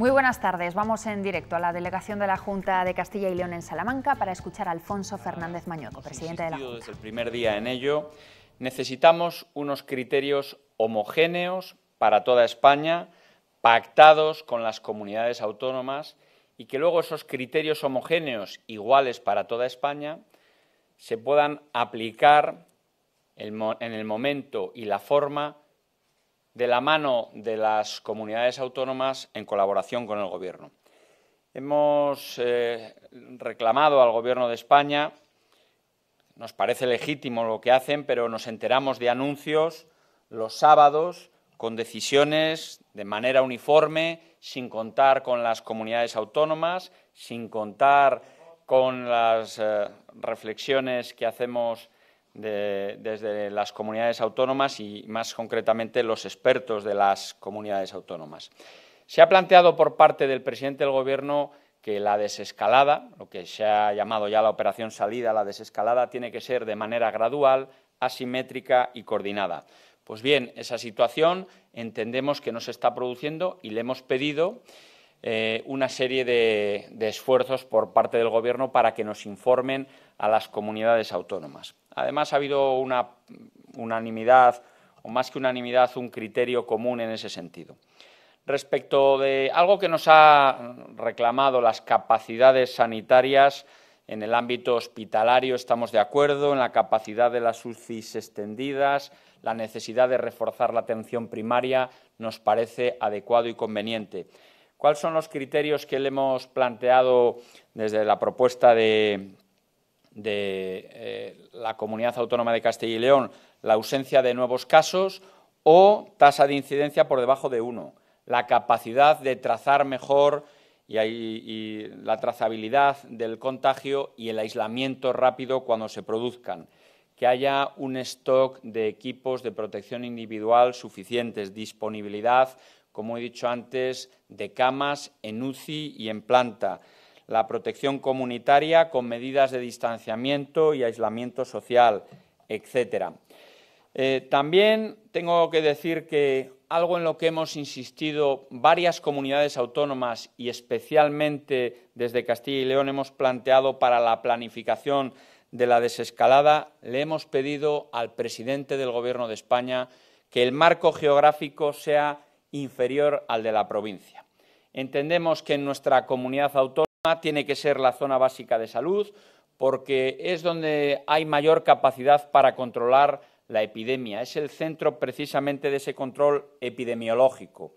Muy buenas tardes. Vamos en directo a la delegación de la Junta de Castilla y León en Salamanca para escuchar a Alfonso Fernández Mañueco, presidente de la Junta. Desde el primer día en ello, necesitamos unos criterios homogéneos para toda España, pactados con las comunidades autónomas y que luego esos criterios homogéneos iguales para toda España se puedan aplicar en el momento y la forma de la mano de las comunidades autónomas en colaboración con el Gobierno. Hemos eh, reclamado al Gobierno de España, nos parece legítimo lo que hacen, pero nos enteramos de anuncios los sábados con decisiones de manera uniforme, sin contar con las comunidades autónomas, sin contar con las eh, reflexiones que hacemos desde las comunidades autónomas y más concretamente los expertos de las comunidades autónomas. Se ha planteado por parte del presidente del Gobierno que la desescalada, lo que se ha llamado ya la operación salida, la desescalada, tiene que ser de manera gradual, asimétrica y coordinada. Pues bien, esa situación entendemos que no se está produciendo y le hemos pedido eh, una serie de esfuerzos por parte del Gobierno para que nos informen a las comunidades autónomas. Además, ha habido una unanimidad, o más que unanimidad, un criterio común en ese sentido. Respecto de algo que nos ha reclamado las capacidades sanitarias, en el ámbito hospitalario estamos de acuerdo, en la capacidad de las UCIs extendidas, la necesidad de reforzar la atención primaria nos parece adecuado y conveniente. ¿Cuáles son los criterios que le hemos planteado desde la propuesta de, de eh, la comunidad autónoma de Castilla y León la ausencia de nuevos casos o tasa de incidencia por debajo de uno, la capacidad de trazar mejor y, la trazabilidad del contagio y el aislamiento rápido cuando se produzcan, que haya un stock de equipos de protección individual suficientes, disponibilidad, como he dicho antes, de camas en UCI y en planta, la protección comunitaria con medidas de distanciamiento y aislamiento social, etcétera. Eh, también tengo que decir que algo en lo que hemos insistido varias comunidades autónomas y especialmente desde Castilla y León hemos planteado para la planificación de la desescalada, le hemos pedido al presidente del Gobierno de España que el marco geográfico sea inferior al de la provincia. Entendemos que en nuestra comunidad autónoma tiene que ser la zona básica de salud porque es donde hay mayor capacidad para controlar la epidemia. Es el centro precisamente de ese control epidemiológico.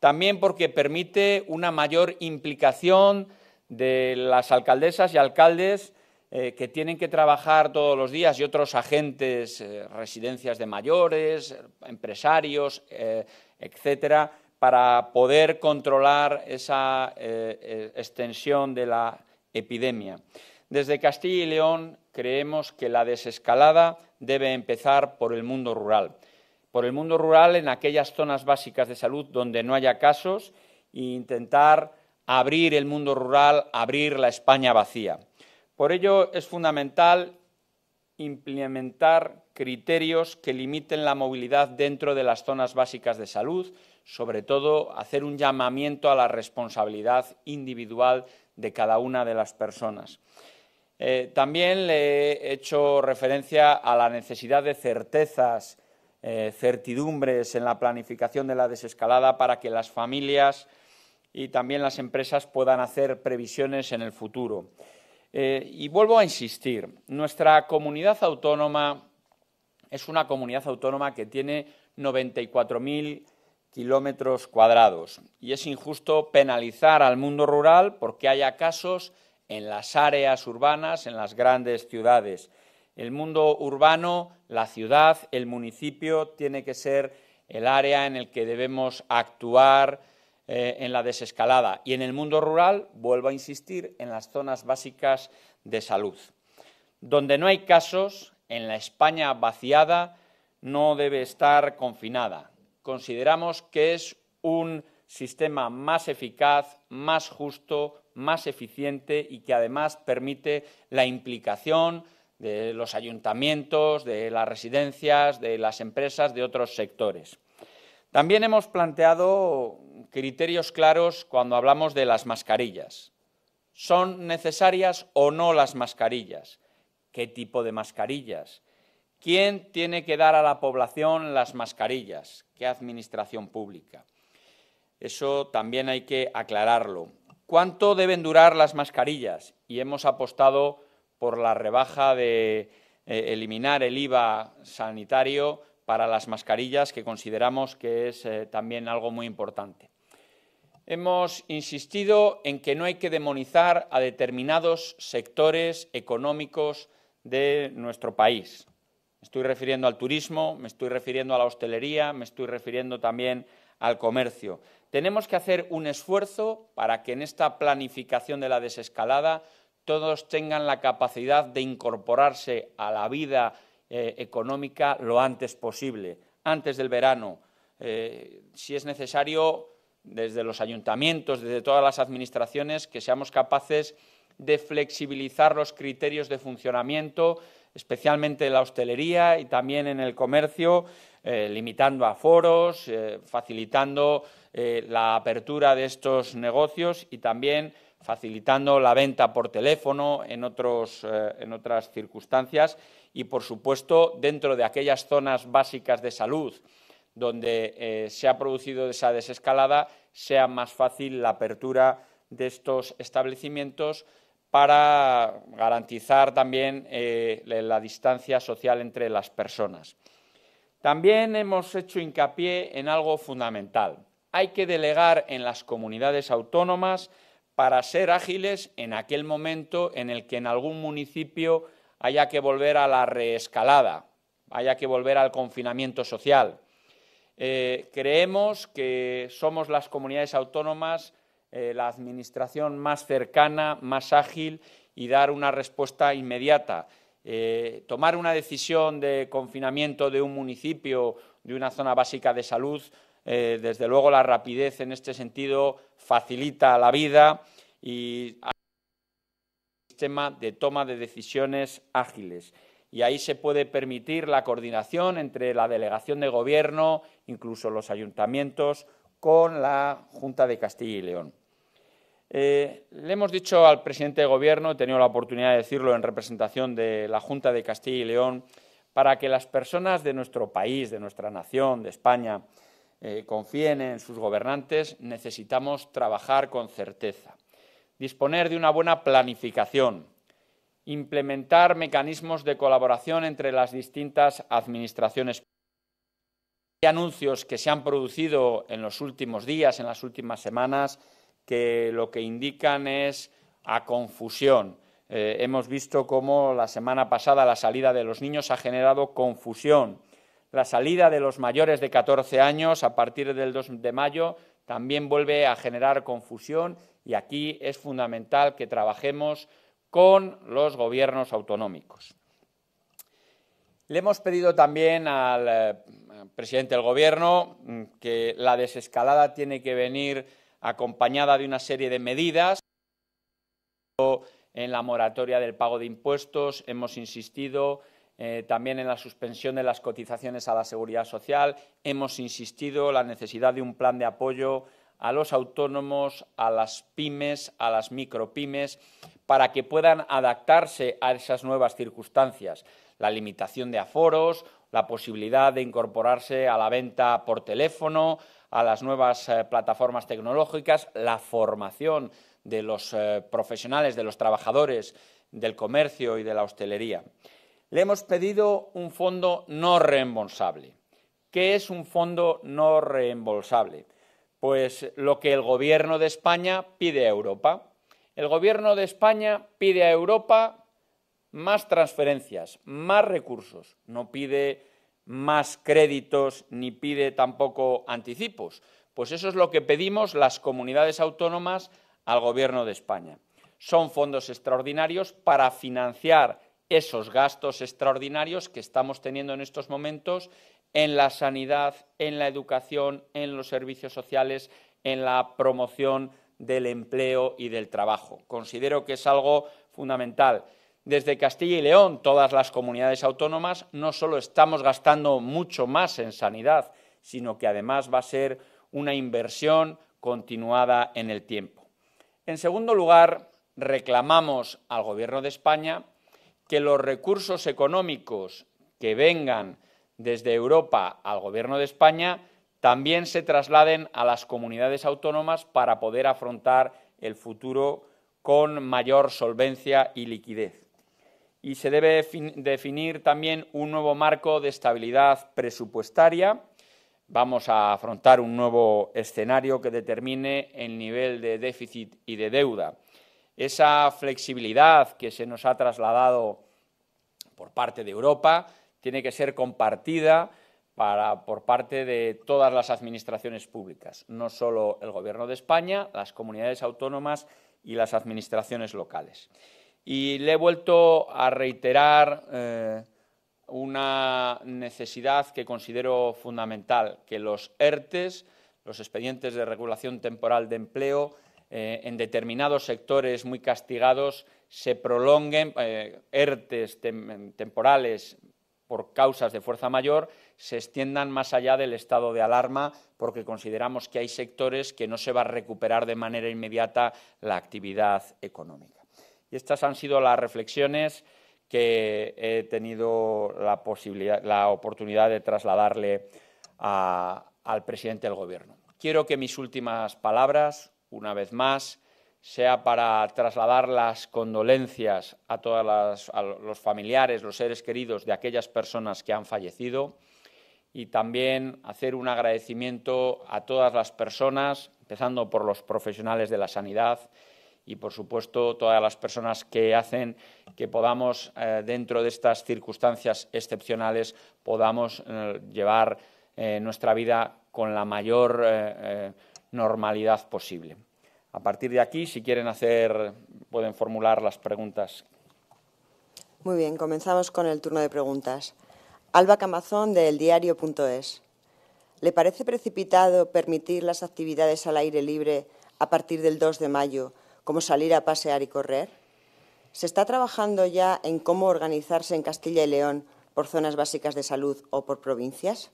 También porque permite una mayor implicación de las alcaldesas y alcaldes eh, que tienen que trabajar todos los días y otros agentes, eh, residencias de mayores, empresarios, eh, etcétera, para poder controlar esa eh, eh, extensión de la epidemia. Desde Castilla y León creemos que la desescalada debe empezar por el mundo rural, por el mundo rural en aquellas zonas básicas de salud donde no haya casos e intentar abrir el mundo rural, abrir la España vacía. Por ello es fundamental implementar criterios que limiten la movilidad dentro de las zonas básicas de salud, sobre todo, hacer un llamamiento a la responsabilidad individual de cada una de las personas. Eh, también le he hecho referencia a la necesidad de certezas, eh, certidumbres en la planificación de la desescalada para que las familias y también las empresas puedan hacer previsiones en el futuro. Eh, y vuelvo a insistir, nuestra comunidad autónoma es una comunidad autónoma que tiene 94.000 kilómetros cuadrados. Y es injusto penalizar al mundo rural porque haya casos en las áreas urbanas, en las grandes ciudades. El mundo urbano, la ciudad, el municipio tiene que ser el área en el que debemos actuar eh, en la desescalada. Y en el mundo rural, vuelvo a insistir, en las zonas básicas de salud. Donde no hay casos, en la España vaciada, no debe estar confinada, consideramos que es un sistema más eficaz, más justo, más eficiente y que además permite la implicación de los ayuntamientos, de las residencias, de las empresas, de otros sectores. También hemos planteado criterios claros cuando hablamos de las mascarillas. ¿Son necesarias o no las mascarillas? ¿Qué tipo de mascarillas? ¿Quién tiene que dar a la población las mascarillas? ¿Qué administración pública? Eso también hay que aclararlo. ¿Cuánto deben durar las mascarillas? Y hemos apostado por la rebaja de eh, eliminar el IVA sanitario para las mascarillas, que consideramos que es eh, también algo muy importante. Hemos insistido en que no hay que demonizar a determinados sectores económicos de nuestro país. Me estoy refiriendo al turismo, me estoy refiriendo a la hostelería, me estoy refiriendo también al comercio. Tenemos que hacer un esfuerzo para que en esta planificación de la desescalada todos tengan la capacidad de incorporarse a la vida eh, económica lo antes posible, antes del verano. Eh, si es necesario, desde los ayuntamientos, desde todas las administraciones, que seamos capaces de flexibilizar los criterios de funcionamiento, especialmente en la hostelería y también en el comercio, eh, limitando aforos, foros, eh, facilitando eh, la apertura de estos negocios y también facilitando la venta por teléfono en, en otras circunstancias y, por supuesto, dentro de aquellas zonas básicas de salud donde se ha producido esa desescalada, sea más fácil la apertura de estos establecimientos para garantizar también eh, la distancia social entre las personas. También hemos hecho hincapié en algo fundamental. Hay que delegar en las comunidades autónomas para ser ágiles en aquel momento en el que en algún municipio haya que volver a la reescalada, haya que volver al confinamiento social. Eh, creemos que somos las comunidades autónomas eh, la administración más cercana, más ágil y dar una respuesta inmediata. Eh, tomar una decisión de confinamiento de un municipio, de una zona básica de salud, eh, desde luego la rapidez en este sentido facilita la vida y hay sistema de toma de decisiones ágiles. Y ahí se puede permitir la coordinación entre la delegación de gobierno, incluso los ayuntamientos, con la Junta de Castilla y León. Eh, le hemos dicho al presidente de Gobierno, he tenido la oportunidad de decirlo en representación de la Junta de Castilla y León, para que las personas de nuestro país, de nuestra nación, de España, eh, confíen en sus gobernantes, necesitamos trabajar con certeza, disponer de una buena planificación, implementar mecanismos de colaboración entre las distintas administraciones hay anuncios que se han producido en los últimos días, en las últimas semanas, que lo que indican es a confusión. Eh, hemos visto cómo la semana pasada la salida de los niños ha generado confusión. La salida de los mayores de 14 años a partir del 2 de mayo también vuelve a generar confusión y aquí es fundamental que trabajemos con los gobiernos autonómicos. Le hemos pedido también al eh, presidente del Gobierno mm, que la desescalada tiene que venir acompañada de una serie de medidas. En la moratoria del pago de impuestos hemos insistido, eh, también en la suspensión de las cotizaciones a la seguridad social, hemos insistido en la necesidad de un plan de apoyo a los autónomos, a las pymes, a las micropymes, para que puedan adaptarse a esas nuevas circunstancias la limitación de aforos, la posibilidad de incorporarse a la venta por teléfono, a las nuevas eh, plataformas tecnológicas, la formación de los eh, profesionales, de los trabajadores del comercio y de la hostelería. Le hemos pedido un fondo no reembolsable. ¿Qué es un fondo no reembolsable? Pues lo que el Gobierno de España pide a Europa. El Gobierno de España pide a Europa más transferencias, más recursos. No pide más créditos ni pide tampoco anticipos. Pues eso es lo que pedimos las comunidades autónomas al Gobierno de España. Son fondos extraordinarios para financiar esos gastos extraordinarios que estamos teniendo en estos momentos en la sanidad, en la educación, en los servicios sociales, en la promoción del empleo y del trabajo. Considero que es algo fundamental desde Castilla y León, todas las comunidades autónomas, no solo estamos gastando mucho más en sanidad, sino que además va a ser una inversión continuada en el tiempo. En segundo lugar, reclamamos al Gobierno de España que los recursos económicos que vengan desde Europa al Gobierno de España también se trasladen a las comunidades autónomas para poder afrontar el futuro con mayor solvencia y liquidez y se debe definir también un nuevo marco de estabilidad presupuestaria. Vamos a afrontar un nuevo escenario que determine el nivel de déficit y de deuda. Esa flexibilidad que se nos ha trasladado por parte de Europa tiene que ser compartida por parte de todas las administraciones públicas, no solo el Gobierno de España, las comunidades autónomas y las administraciones locales. Y le he vuelto a reiterar eh, una necesidad que considero fundamental, que los ERTES, los expedientes de regulación temporal de empleo, eh, en determinados sectores muy castigados se prolonguen, eh, ERTES temporales por causas de fuerza mayor, se extiendan más allá del estado de alarma, porque consideramos que hay sectores que no se va a recuperar de manera inmediata la actividad económica. Y estas han sido las reflexiones que he tenido la, oportunidad de trasladarle al presidente del Gobierno. Quiero que mis últimas palabras, una vez más, sea para trasladar las condolencias a todos los familiares, los seres queridos de aquellas personas que han fallecido y también hacer un agradecimiento a todas las personas, empezando por los profesionales de la sanidad, y, por supuesto, todas las personas que hacen que podamos, eh, dentro de estas circunstancias excepcionales, podamos eh, llevar eh, nuestra vida con la mayor normalidad posible. A partir de aquí, si quieren hacer, pueden formular las preguntas. Muy bien, comenzamos con el turno de preguntas. Alba Camazón, del diario.es. ¿Le parece precipitado permitir las actividades al aire libre a partir del 2 de mayo, Cómo salir a pasear y correr? ¿Se está trabajando ya en cómo organizarse en Castilla y León por zonas básicas de salud o por provincias?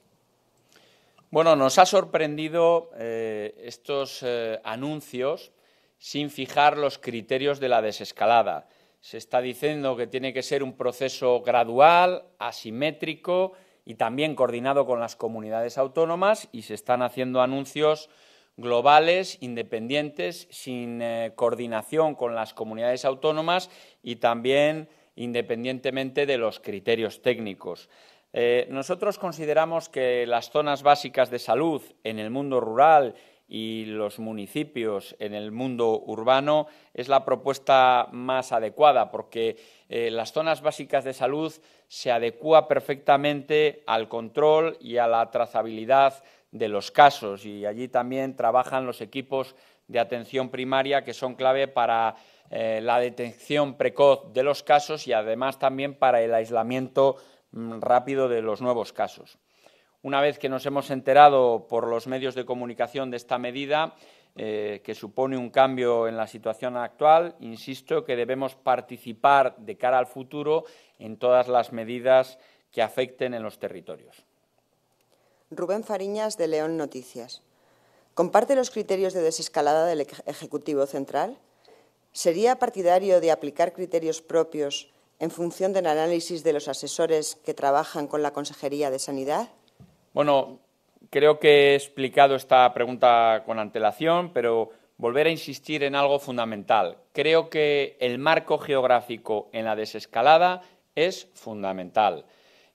Bueno, nos ha sorprendido eh, estos eh, anuncios sin fijar los criterios de la desescalada. Se está diciendo que tiene que ser un proceso gradual, asimétrico y también coordinado con las comunidades autónomas y se están haciendo anuncios globales, independientes, sin eh, coordinación con las comunidades autónomas y también independientemente de los criterios técnicos. Eh, nosotros consideramos que las zonas básicas de salud en el mundo rural y los municipios en el mundo urbano es la propuesta más adecuada porque eh, las zonas básicas de salud se adecuan perfectamente al control y a la trazabilidad de los casos y allí también trabajan los equipos de atención primaria que son clave para eh, la detección precoz de los casos y además también para el aislamiento mm, rápido de los nuevos casos. Una vez que nos hemos enterado por los medios de comunicación de esta medida, eh, que supone un cambio en la situación actual, insisto que debemos participar de cara al futuro en todas las medidas que afecten en los territorios. Rubén Fariñas, de León Noticias. ¿Comparte los criterios de desescalada del Ejecutivo Central? ¿Sería partidario de aplicar criterios propios en función del análisis de los asesores que trabajan con la Consejería de Sanidad? Bueno, creo que he explicado esta pregunta con antelación, pero volver a insistir en algo fundamental. Creo que el marco geográfico en la desescalada es fundamental.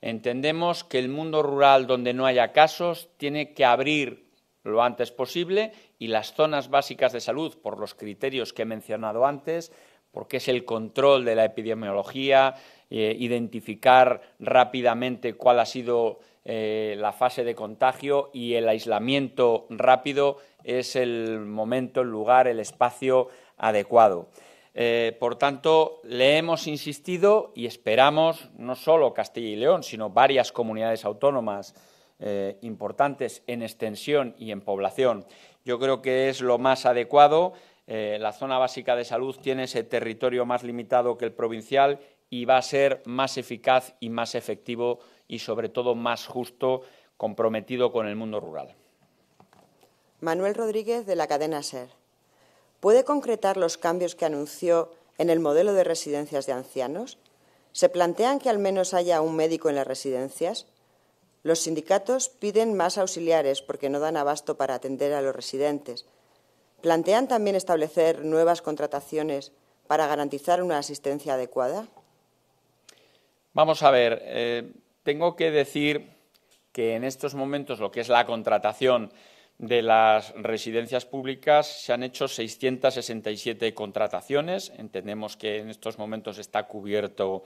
Entendemos que el mundo rural donde no haya casos tiene que abrir lo antes posible y las zonas básicas de salud, por los criterios que he mencionado antes, porque es el control de la epidemiología, eh, identificar rápidamente cuál ha sido eh, la fase de contagio y el aislamiento rápido es el momento, el lugar, el espacio adecuado. Eh, por tanto, le hemos insistido y esperamos no solo Castilla y León, sino varias comunidades autónomas eh, importantes en extensión y en población. Yo creo que es lo más adecuado. Eh, la zona básica de salud tiene ese territorio más limitado que el provincial y va a ser más eficaz y más efectivo y, sobre todo, más justo, comprometido con el mundo rural. Manuel Rodríguez, de la cadena SER. ¿Puede concretar los cambios que anunció en el modelo de residencias de ancianos? ¿Se plantean que al menos haya un médico en las residencias? Los sindicatos piden más auxiliares porque no dan abasto para atender a los residentes. ¿Plantean también establecer nuevas contrataciones para garantizar una asistencia adecuada? Vamos a ver, eh, tengo que decir que en estos momentos lo que es la contratación de las residencias públicas se han hecho 667 contrataciones. Entendemos que en estos momentos está cubierto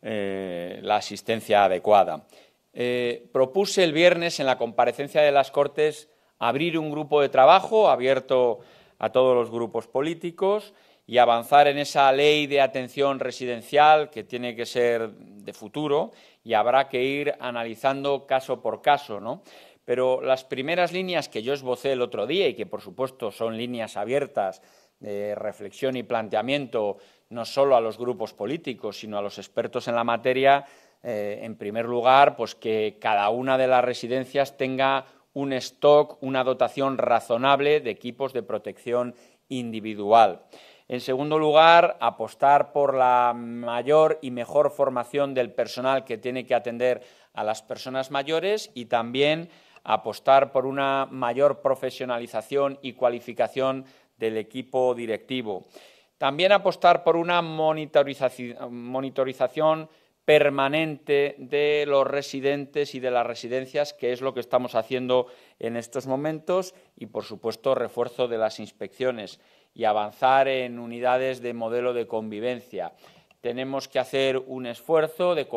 eh, la asistencia adecuada. Eh, propuse el viernes en la comparecencia de las Cortes abrir un grupo de trabajo abierto a todos los grupos políticos y avanzar en esa ley de atención residencial que tiene que ser de futuro y habrá que ir analizando caso por caso, ¿no? Pero las primeras líneas que yo esbocé el otro día y que por supuesto son líneas abiertas de reflexión y planteamiento no solo a los grupos políticos, sino a los expertos en la materia, eh, en primer lugar, pues que cada una de las residencias tenga un stock, una dotación razonable de equipos de protección individual. En segundo lugar, apostar por la mayor y mejor formación del personal que tiene que atender a las personas mayores y también apostar por una mayor profesionalización y cualificación del equipo directivo. También apostar por una monitorización permanente de los residentes y de las residencias, que es lo que estamos haciendo en estos momentos, y por supuesto refuerzo de las inspecciones y avanzar en unidades de modelo de convivencia. Tenemos que hacer un esfuerzo de,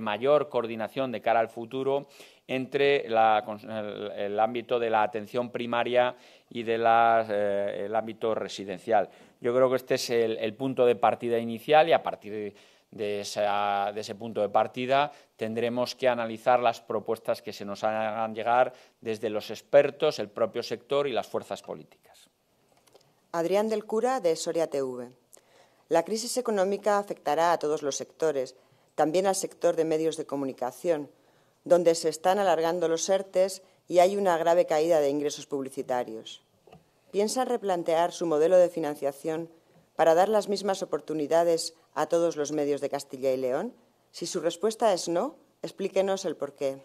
mayor coordinación de cara al futuro entre el, ámbito de la atención primaria y del eh, ámbito residencial. Yo creo que este es el, punto de partida inicial y a partir de de, ese punto de partida, tendremos que analizar las propuestas que se nos hagan llegar desde los expertos, el propio sector y las fuerzas políticas. Adrián del Cura, de Soria TV. La crisis económica afectará a todos los sectores, también al sector de medios de comunicación, donde se están alargando los ERTES y hay una grave caída de ingresos publicitarios. ¿Piensa replantear su modelo de financiación para dar las mismas oportunidades a todos los medios de Castilla y León? Si su respuesta es no, explíquenos el porqué.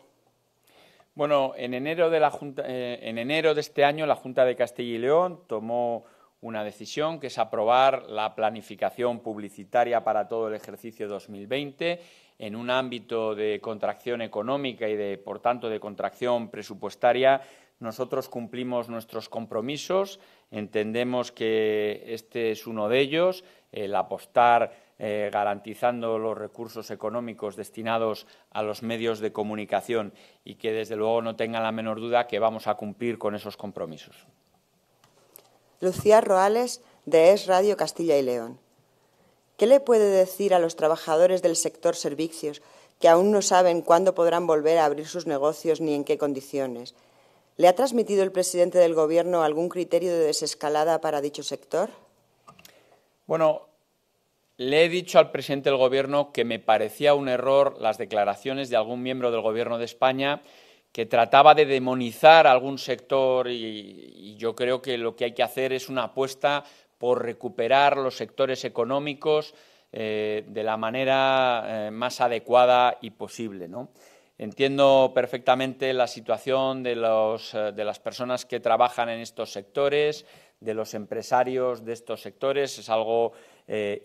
Bueno, en enero, eh, en enero de este año la Junta de Castilla y León tomó una decisión que es aprobar la planificación publicitaria para todo el ejercicio 2020 en un ámbito de contracción económica y, de, por tanto, de contracción presupuestaria, nosotros cumplimos nuestros compromisos, entendemos que este es uno de ellos, el apostar eh, garantizando los recursos económicos destinados a los medios de comunicación y que, desde luego, no tengan la menor duda que vamos a cumplir con esos compromisos. Lucía Roales, de Es Radio Castilla y León. ¿Qué le puede decir a los trabajadores del sector servicios que aún no saben cuándo podrán volver a abrir sus negocios ni en qué condiciones? ¿Le ha transmitido el presidente del Gobierno algún criterio de desescalada para dicho sector? Bueno, le he dicho al presidente del Gobierno que me parecía un error las declaraciones de algún miembro del Gobierno de España que trataba de demonizar algún sector y, yo creo que lo que hay que hacer es una apuesta por recuperar los sectores económicos eh, de la manera eh, más adecuada y posible. Entiendo perfectamente la situación eh, de, las personas que trabajan en estos sectores, de los empresarios de estos sectores, es algo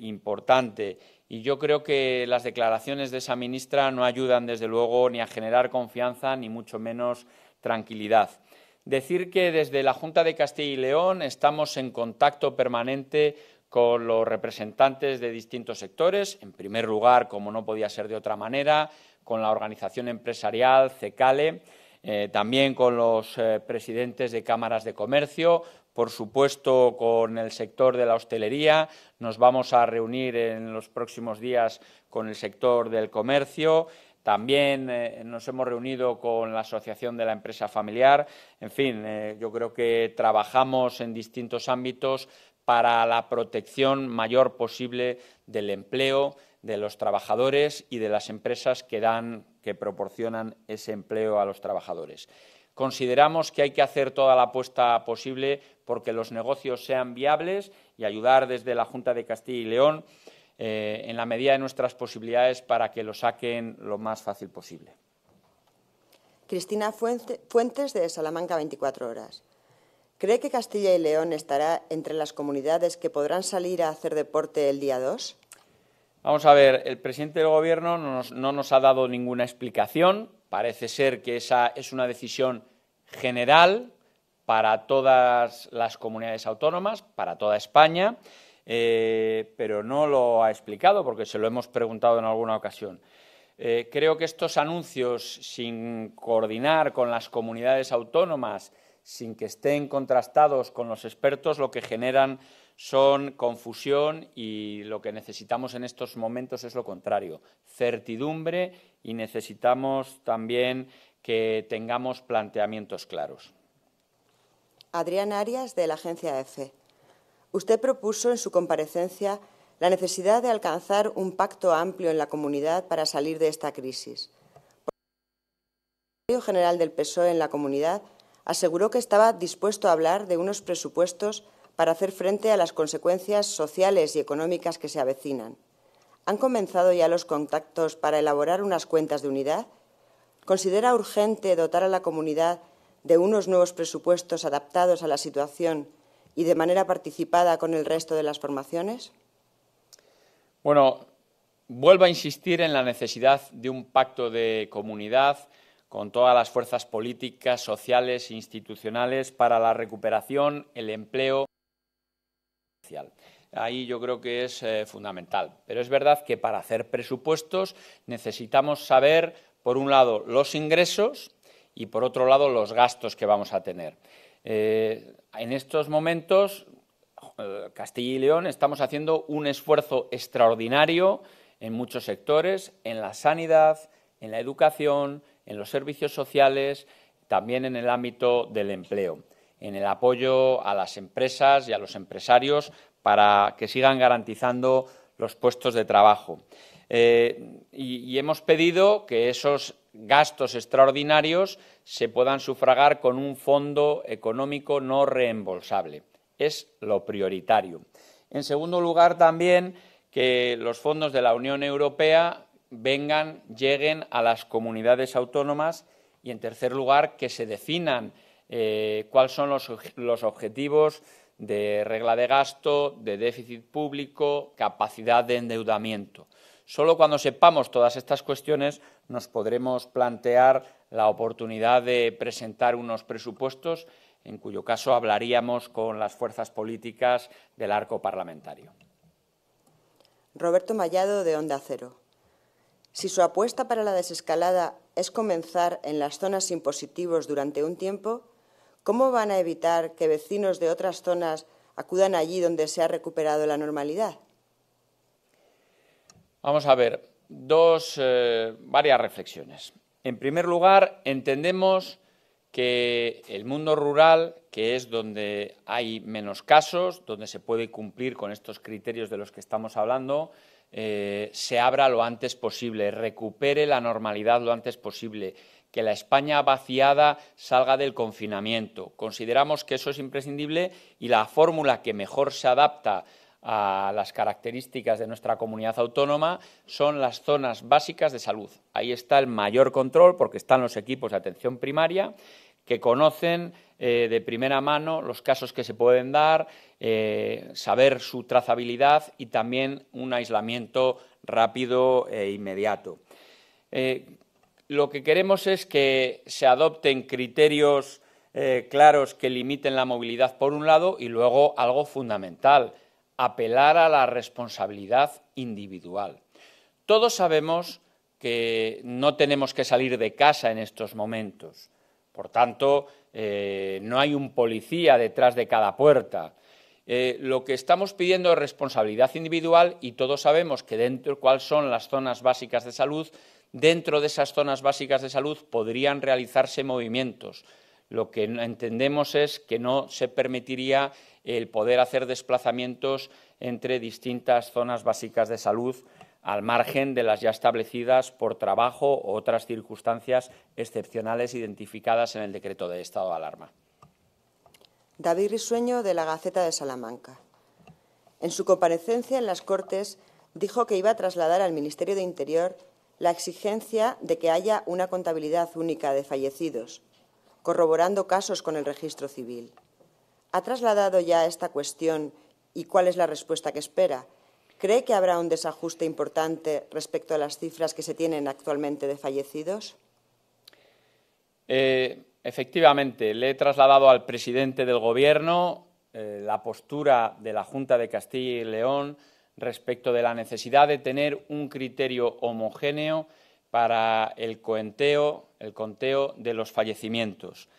importante. Y yo creo que las declaraciones de esa ministra no ayudan, desde luego, ni a generar confianza, ni mucho menos tranquilidad. Decir que desde la Junta de Castilla y León estamos en contacto permanente con los representantes de distintos sectores, en primer lugar, como no podía ser de otra manera, con la organización empresarial CECALE, eh, también con los eh, presidentes de cámaras de comercio, por supuesto con el sector de la hostelería, nos vamos a reunir en los próximos días con el sector del comercio, también eh, nos hemos reunido con la Asociación de la Empresa Familiar. En fin, eh, yo creo que trabajamos en distintos ámbitos para la protección mayor posible del empleo, de los trabajadores y de las empresas que dan, que proporcionan ese empleo a los trabajadores. Consideramos que hay que hacer toda la apuesta posible porque los negocios sean viables y ayudar desde la Junta de Castilla y León eh, en la medida de nuestras posibilidades para que lo saquen lo más fácil posible. Cristina Fuentes de Salamanca 24 Horas. ¿Cree que Castilla y León estará entre las comunidades que podrán salir a hacer deporte el día 2? Vamos a ver, el presidente del Gobierno no nos ha dado ninguna explicación. Parece ser que esa es una decisión general para todas las comunidades autónomas, para toda España. Eh, pero no lo ha explicado porque se lo hemos preguntado en alguna ocasión. Eh, creo que estos anuncios, sin coordinar con las comunidades autónomas, sin que estén contrastados con los expertos, lo que generan son confusión y lo que necesitamos en estos momentos es lo contrario, certidumbre y necesitamos también que tengamos planteamientos claros. Adrián Arias, de la agencia EFE. Usted propuso en su comparecencia la necesidad de alcanzar un pacto amplio en la comunidad para salir de esta crisis. El secretario general del PSOE en la comunidad aseguró que estaba dispuesto a hablar de unos presupuestos para hacer frente a las consecuencias sociales y económicas que se avecinan. ¿Han comenzado ya los contactos para elaborar unas cuentas de unidad? ¿Considera urgente dotar a la comunidad de unos nuevos presupuestos adaptados a la situación y de manera participada con el resto de las formaciones? Bueno, vuelvo a insistir en la necesidad de un pacto de comunidad con todas las fuerzas políticas, sociales e institucionales para la recuperación, el empleo social. Ahí yo creo que es eh, fundamental. Pero es verdad que para hacer presupuestos necesitamos saber, por un lado, los ingresos y, por otro lado, los gastos que vamos a tener. Eh, en estos momentos eh, Castilla y León estamos haciendo un esfuerzo extraordinario en muchos sectores, en la sanidad, en la educación, en los servicios sociales, también en el ámbito del empleo, en el apoyo a las empresas y a los empresarios para que sigan garantizando los puestos de trabajo. Eh, y, hemos pedido que esos gastos extraordinarios se puedan sufragar con un fondo económico no reembolsable. Es lo prioritario. En segundo lugar, también que los fondos de la Unión Europea vengan, lleguen a las comunidades autónomas y, en tercer lugar, que se definan eh, cuáles son los, los objetivos de regla de gasto, de déficit público, capacidad de endeudamiento. Solo cuando sepamos todas estas cuestiones nos podremos plantear la oportunidad de presentar unos presupuestos en cuyo caso hablaríamos con las fuerzas políticas del arco parlamentario. Roberto Mallado, de Onda Cero. Si su apuesta para la desescalada es comenzar en las zonas impositivas durante un tiempo, ¿cómo van a evitar que vecinos de otras zonas acudan allí donde se ha recuperado la normalidad? Vamos a ver, dos, eh, varias reflexiones. En primer lugar, entendemos que el mundo rural, que es donde hay menos casos, donde se puede cumplir con estos criterios de los que estamos hablando, eh, se abra lo antes posible, recupere la normalidad lo antes posible, que la España vaciada salga del confinamiento. Consideramos que eso es imprescindible y la fórmula que mejor se adapta a las características de nuestra comunidad autónoma son las zonas básicas de salud. Ahí está el mayor control porque están los equipos de atención primaria que conocen eh, de primera mano los casos que se pueden dar, eh, saber su trazabilidad y también un aislamiento rápido e inmediato. Eh, lo que queremos es que se adopten criterios claros que limiten la movilidad, por un lado, y luego algo fundamental, apelar a la responsabilidad individual. Todos sabemos que no tenemos que salir de casa en estos momentos. Por tanto, eh, no hay un policía detrás de cada puerta. Eh, lo que estamos pidiendo es responsabilidad individual y todos sabemos que dentro cuáles son las zonas básicas de salud. Dentro de esas zonas básicas de salud podrían realizarse movimientos lo que entendemos es que no se permitiría el poder hacer desplazamientos entre distintas zonas básicas de salud al margen de las ya establecidas por trabajo u otras circunstancias excepcionales identificadas en el decreto de estado de alarma. David Risueño, de la Gaceta de Salamanca. En su comparecencia en las Cortes, dijo que iba a trasladar al Ministerio de Interior la exigencia de que haya una contabilidad única de fallecidos, corroborando casos con el registro civil. ¿Ha trasladado ya esta cuestión y cuál es la respuesta que espera? ¿Cree que habrá un desajuste importante respecto a las cifras que se tienen actualmente de fallecidos? Eh, efectivamente, le he trasladado al presidente del Gobierno eh, la postura de la Junta de Castilla y León respecto de la necesidad de tener un criterio homogéneo para el conteo, el conteo de los fallecimientos.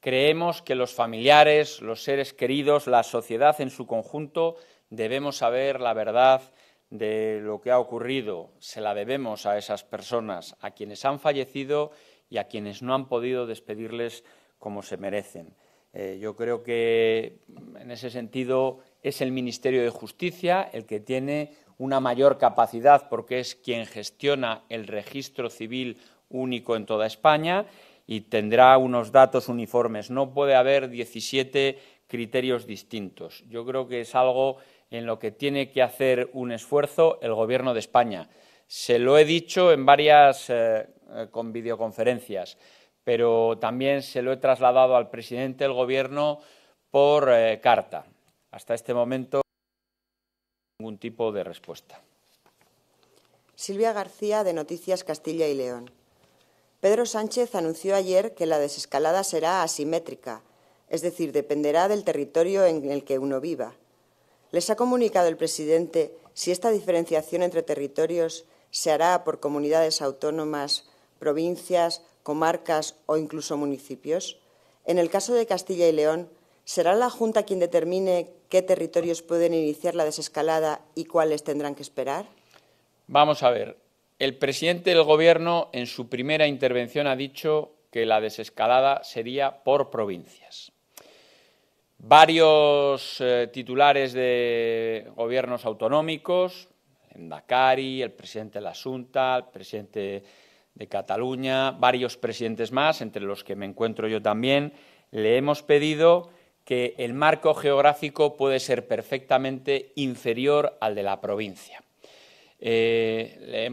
Creemos que los familiares, los seres queridos, la sociedad en su conjunto debemos saber la verdad de lo que ha ocurrido. Se la debemos a esas personas, a quienes han fallecido y a quienes no han podido despedirles como se merecen. Eh, yo creo que en ese sentido es el Ministerio de Justicia el que tiene una mayor capacidad porque es quien gestiona el registro civil único en toda España y tendrá unos datos uniformes. No puede haber 17 criterios distintos. Yo creo que es algo en lo que tiene que hacer un esfuerzo el Gobierno de España. Se lo he dicho en varias eh, eh, con videoconferencias, pero también se lo he trasladado al presidente del Gobierno por eh, carta. Hasta este momento ningún tipo de respuesta. Silvia García, de Noticias Castilla y León. Pedro Sánchez anunció ayer que la desescalada será asimétrica, es decir, dependerá del territorio en el que uno viva. ¿Les ha comunicado el presidente si esta diferenciación entre territorios se hará por comunidades autónomas, provincias, comarcas o incluso municipios? En el caso de Castilla y León, ¿será la Junta quien determine qué territorios pueden iniciar la desescalada y cuáles tendrán que esperar? Vamos a ver. El presidente del Gobierno en su primera intervención ha dicho que la desescalada sería por provincias. Varios eh, titulares de gobiernos autonómicos, en Dakari, el presidente de la Junta, el presidente de Cataluña, varios presidentes más, entre los que me encuentro yo también, le hemos pedido que el marco geográfico puede ser perfectamente inferior al de la provincia. Eh,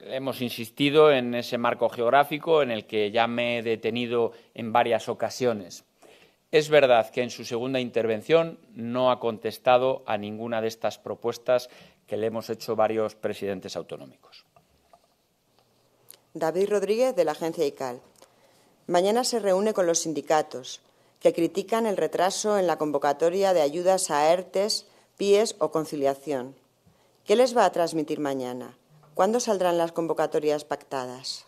le hemos insistido en ese marco geográfico en el que ya me he detenido en varias ocasiones. Es verdad que en su segunda intervención no ha contestado a ninguna de estas propuestas que le hemos hecho varios presidentes autonómicos. David Rodríguez, de la agencia ICAL. Mañana se reúne con los sindicatos que critican el retraso en la convocatoria de ayudas a ERTES, PIES o conciliación. ¿Qué les va a transmitir mañana? ¿Cuándo saldrán las convocatorias pactadas?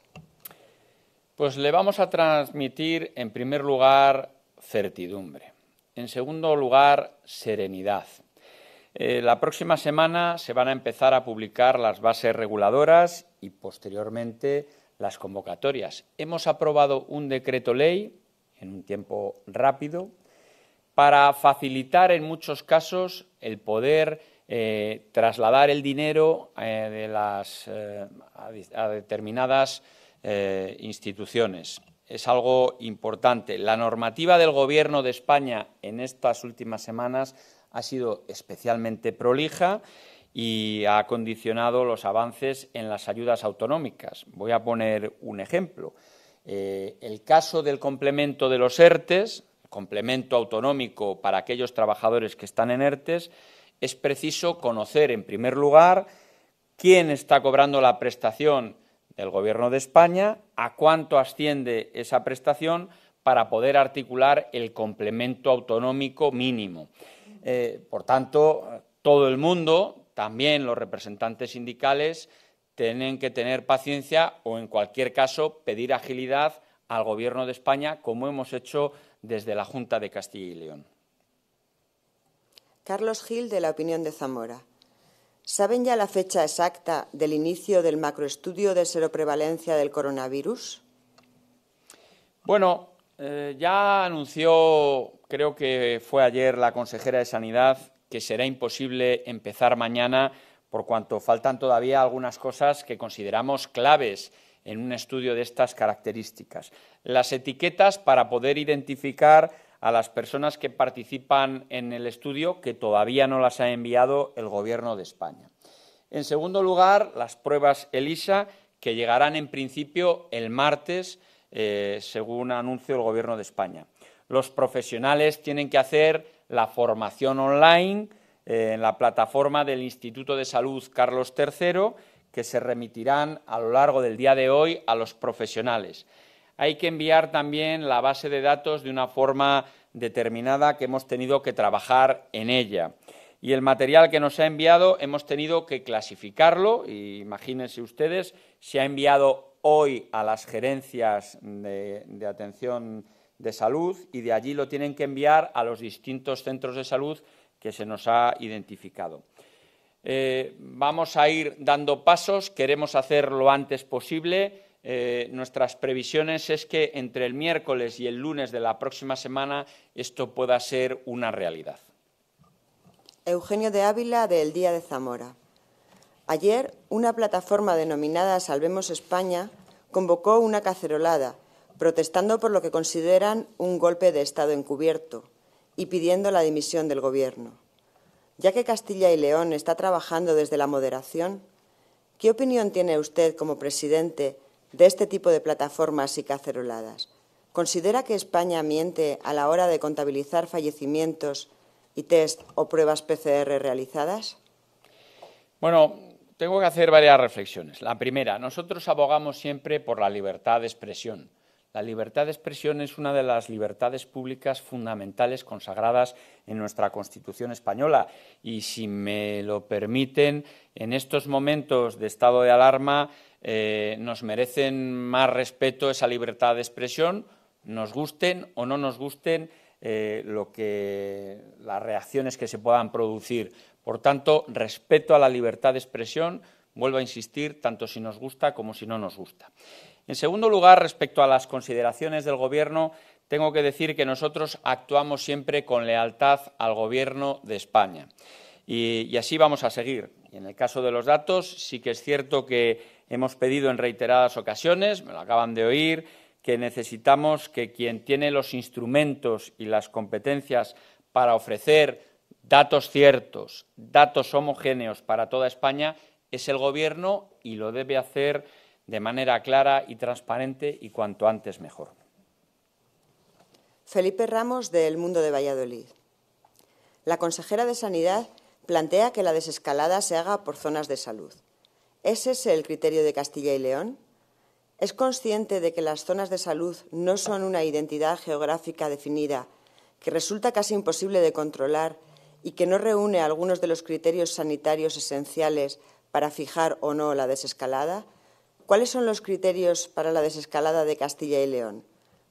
Pues le vamos a transmitir, en primer lugar, certidumbre. En segundo lugar, serenidad. Eh, la próxima semana se van a empezar a publicar las bases reguladoras y posteriormente las convocatorias. Hemos aprobado un decreto ley en un tiempo rápido, para facilitar en muchos casos el poder eh, trasladar el dinero eh, de eh, a, determinadas instituciones. Es algo importante. La normativa del Gobierno de España en estas últimas semanas ha sido especialmente prolija y ha condicionado los avances en las ayudas autonómicas. Voy a poner un ejemplo. Eh, el caso del complemento de los ERTES, complemento autonómico para aquellos trabajadores que están en ERTES, es preciso conocer, en primer lugar, quién está cobrando la prestación del Gobierno de España, a cuánto asciende esa prestación para poder articular el complemento autonómico mínimo. Eh, por tanto, todo el mundo, también los representantes sindicales, tienen que tener paciencia o, en cualquier caso, pedir agilidad al Gobierno de España, como hemos hecho desde la Junta de Castilla y León. Carlos Gil, de la opinión de Zamora. ¿Saben ya la fecha exacta del inicio del macroestudio de seroprevalencia del coronavirus? Bueno, eh, ya anunció, creo que fue ayer la consejera de Sanidad, que será imposible empezar mañana por cuanto faltan todavía algunas cosas que consideramos claves en un estudio de estas características. Las etiquetas para poder identificar a las personas que participan en el estudio que todavía no las ha enviado el Gobierno de España. En segundo lugar, las pruebas ELISA, que llegarán en principio el martes, eh, según anuncio el Gobierno de España. Los profesionales tienen que hacer la formación online eh, en la plataforma del Instituto de Salud Carlos III, que se remitirán a lo largo del día de hoy a los profesionales. Hay que enviar también la base de datos de una forma determinada que hemos tenido que trabajar en ella. Y el material que nos ha enviado hemos tenido que clasificarlo. Y imagínense ustedes, se ha enviado hoy a las gerencias de atención de salud y de allí lo tienen que enviar a los distintos centros de salud que se nos ha identificado. Eh, vamos a ir dando pasos, queremos hacer lo antes posible. Eh, nuestras previsiones es que entre el miércoles y el lunes de la próxima semana esto pueda ser una realidad. Eugenio de Ávila, del Día de Zamora. Ayer, una plataforma denominada Salvemos España convocó una cacerolada, protestando por lo que consideran un golpe de Estado encubierto y pidiendo la dimisión del Gobierno. Ya que Castilla y León está trabajando desde la moderación, ¿qué opinión tiene usted como presidente de este tipo de plataformas y caceroladas? ¿Considera que España miente a la hora de contabilizar fallecimientos y test o pruebas PCR realizadas? Bueno, tengo que hacer varias reflexiones. La primera, nosotros abogamos siempre por la libertad de expresión la libertad de expresión es una de las libertades públicas fundamentales consagradas en nuestra Constitución española y, si me lo permiten, en estos momentos de estado de alarma eh, nos merecen más respeto esa libertad de expresión, nos gusten o no nos gusten eh, lo que, las reacciones que se puedan producir. Por tanto, respeto a la libertad de expresión, vuelvo a insistir, tanto si nos gusta como si no nos gusta. En segundo lugar, respecto a las consideraciones del Gobierno, tengo que decir que nosotros actuamos siempre con lealtad al Gobierno de España. Y, así vamos a seguir. en el caso de los datos, sí que es cierto que hemos pedido en reiteradas ocasiones, me lo acaban de oír, que necesitamos que quien tiene los instrumentos y las competencias para ofrecer datos ciertos, datos homogéneos para toda España, es el Gobierno y lo debe hacer de manera clara y transparente y cuanto antes mejor. Felipe Ramos, de El Mundo de Valladolid. La consejera de Sanidad plantea que la desescalada se haga por zonas de salud. ¿Ese es el criterio de Castilla y León? ¿Es consciente de que las zonas de salud no son una identidad geográfica definida, que resulta casi imposible de controlar y que no reúne algunos de los criterios sanitarios esenciales para fijar o no la desescalada? ¿Cuáles son los criterios para la desescalada de Castilla y León?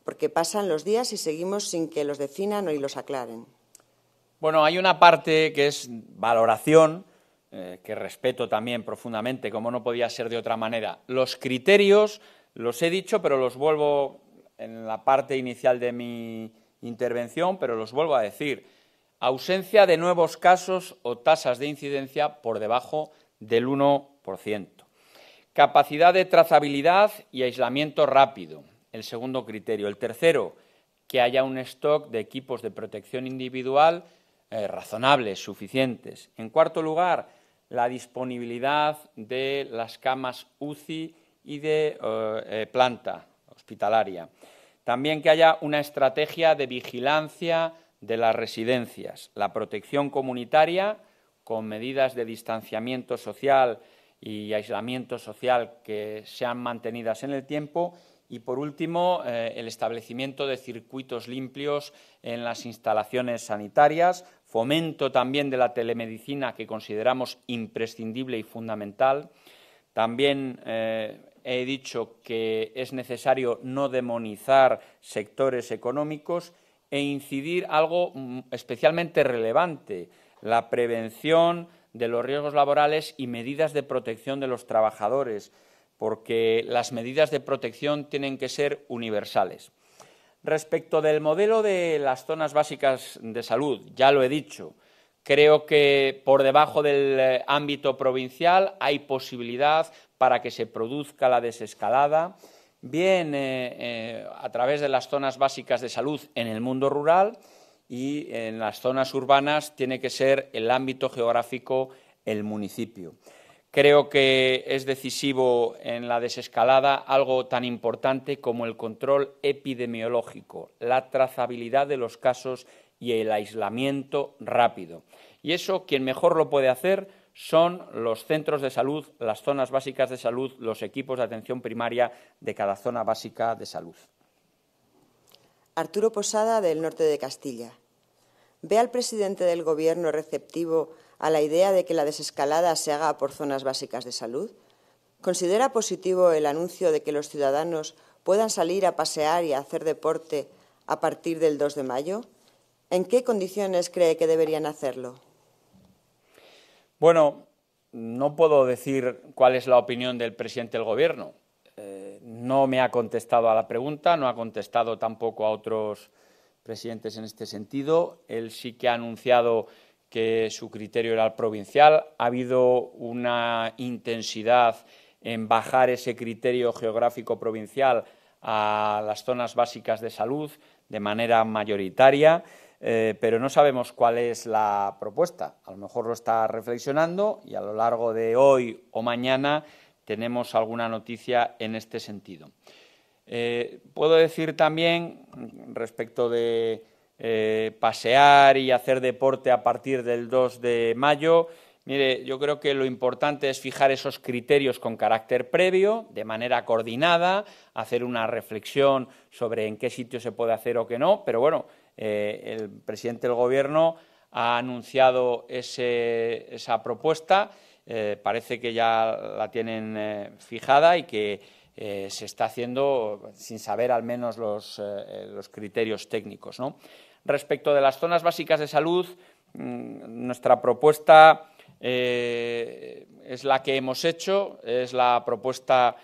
Porque pasan los días y seguimos sin que los definan o los aclaren. Bueno, hay una parte que es valoración, eh, que respeto también profundamente, como no podía ser de otra manera. Los criterios los he dicho, pero los vuelvo en la parte inicial de mi intervención, pero los vuelvo a decir. Ausencia de nuevos casos o tasas de incidencia por debajo del 1%. Capacidad de trazabilidad y aislamiento rápido, el segundo criterio. El tercero, que haya un stock de equipos de protección individual eh, razonables, suficientes. En cuarto lugar, la disponibilidad de las camas UCI y de eh, eh, planta hospitalaria. También que haya una estrategia de vigilancia de las residencias, la protección comunitaria con medidas de distanciamiento social y aislamiento social que sean mantenidas en el tiempo y, por último, eh, el establecimiento de circuitos limpios en las instalaciones sanitarias, fomento también de la telemedicina que consideramos imprescindible y fundamental. También eh, he dicho que es necesario no demonizar sectores económicos e incidir algo mm, especialmente relevante, la prevención de los riesgos laborales y medidas de protección de los trabajadores, porque las medidas de protección tienen que ser universales. Respecto del modelo de las zonas básicas de salud, ya lo he dicho, creo que por debajo del eh, ámbito provincial hay posibilidad para que se produzca la desescalada, bien eh, eh, a través de las zonas básicas de salud en el mundo rural y en las zonas urbanas tiene que ser el ámbito geográfico el municipio. Creo que es decisivo en la desescalada algo tan importante como el control epidemiológico, la trazabilidad de los casos y el aislamiento rápido. Y eso quien mejor lo puede hacer son los centros de salud, las zonas básicas de salud, los equipos de atención primaria de cada zona básica de salud. Arturo Posada del norte de Castilla. ¿Ve al presidente del Gobierno receptivo a la idea de que la desescalada se haga por zonas básicas de salud? ¿Considera positivo el anuncio de que los ciudadanos puedan salir a pasear y a hacer deporte a partir del 2 de mayo? ¿En qué condiciones cree que deberían hacerlo? Bueno, no puedo decir cuál es la opinión del presidente del Gobierno. Eh, no me ha contestado a la pregunta, no ha contestado tampoco a otros presidentes en este sentido. Él sí que ha anunciado que su criterio era el provincial. Ha habido una intensidad en bajar ese criterio geográfico provincial a las zonas básicas de salud de manera mayoritaria, eh, pero no sabemos cuál es la propuesta. A lo mejor lo está reflexionando y a lo largo de hoy o mañana tenemos alguna noticia en este sentido. Eh, puedo decir también, respecto de eh, pasear y hacer deporte a partir del 2 de mayo, mire, yo creo que lo importante es fijar esos criterios con carácter previo, de manera coordinada, hacer una reflexión sobre en qué sitio se puede hacer o qué no, pero bueno, eh, el presidente del Gobierno ha anunciado esa propuesta eh, parece que ya la tienen eh, fijada y que eh, se está haciendo sin saber al menos los, criterios técnicos. Respecto de las zonas básicas de salud, mm, nuestra propuesta es la que hemos hecho, es la propuesta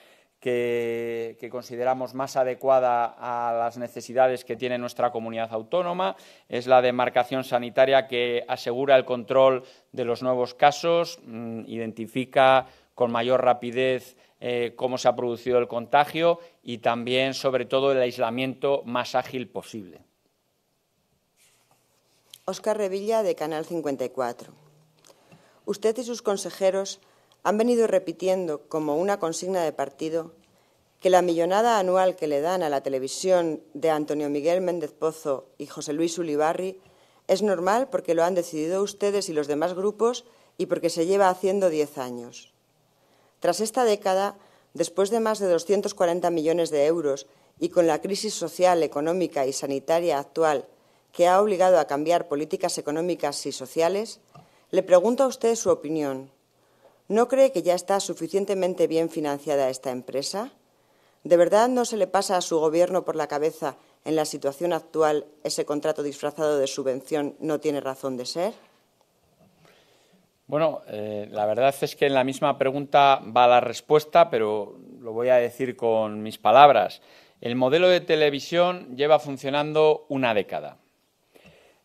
que, consideramos más adecuada a las necesidades que tiene nuestra comunidad autónoma, es la demarcación sanitaria que asegura el control de los nuevos casos, mm, identifica con mayor rapidez eh, cómo se ha producido el contagio y también, sobre todo, el aislamiento más ágil posible. Oscar Revilla, de Canal 54. Usted y sus consejeros han venido repitiendo como una consigna de partido que la millonada anual que le dan a la televisión de Antonio Miguel Méndez Pozo y José Luis Ulibarri es normal porque lo han decidido ustedes y los demás grupos y porque se lleva haciendo 10 años. Tras esta década, después de más de 240 millones de euros y con la crisis social, económica y sanitaria actual que ha obligado a cambiar políticas económicas y sociales, le pregunto a usted su opinión. ¿No cree que ya está suficientemente bien financiada esta empresa? ¿De verdad no se le pasa a su gobierno por la cabeza en la situación actual ese contrato disfrazado de subvención no tiene razón de ser? Bueno, eh, la verdad es que en la misma pregunta va la respuesta, pero lo voy a decir con mis palabras. El modelo de televisión lleva funcionando una década.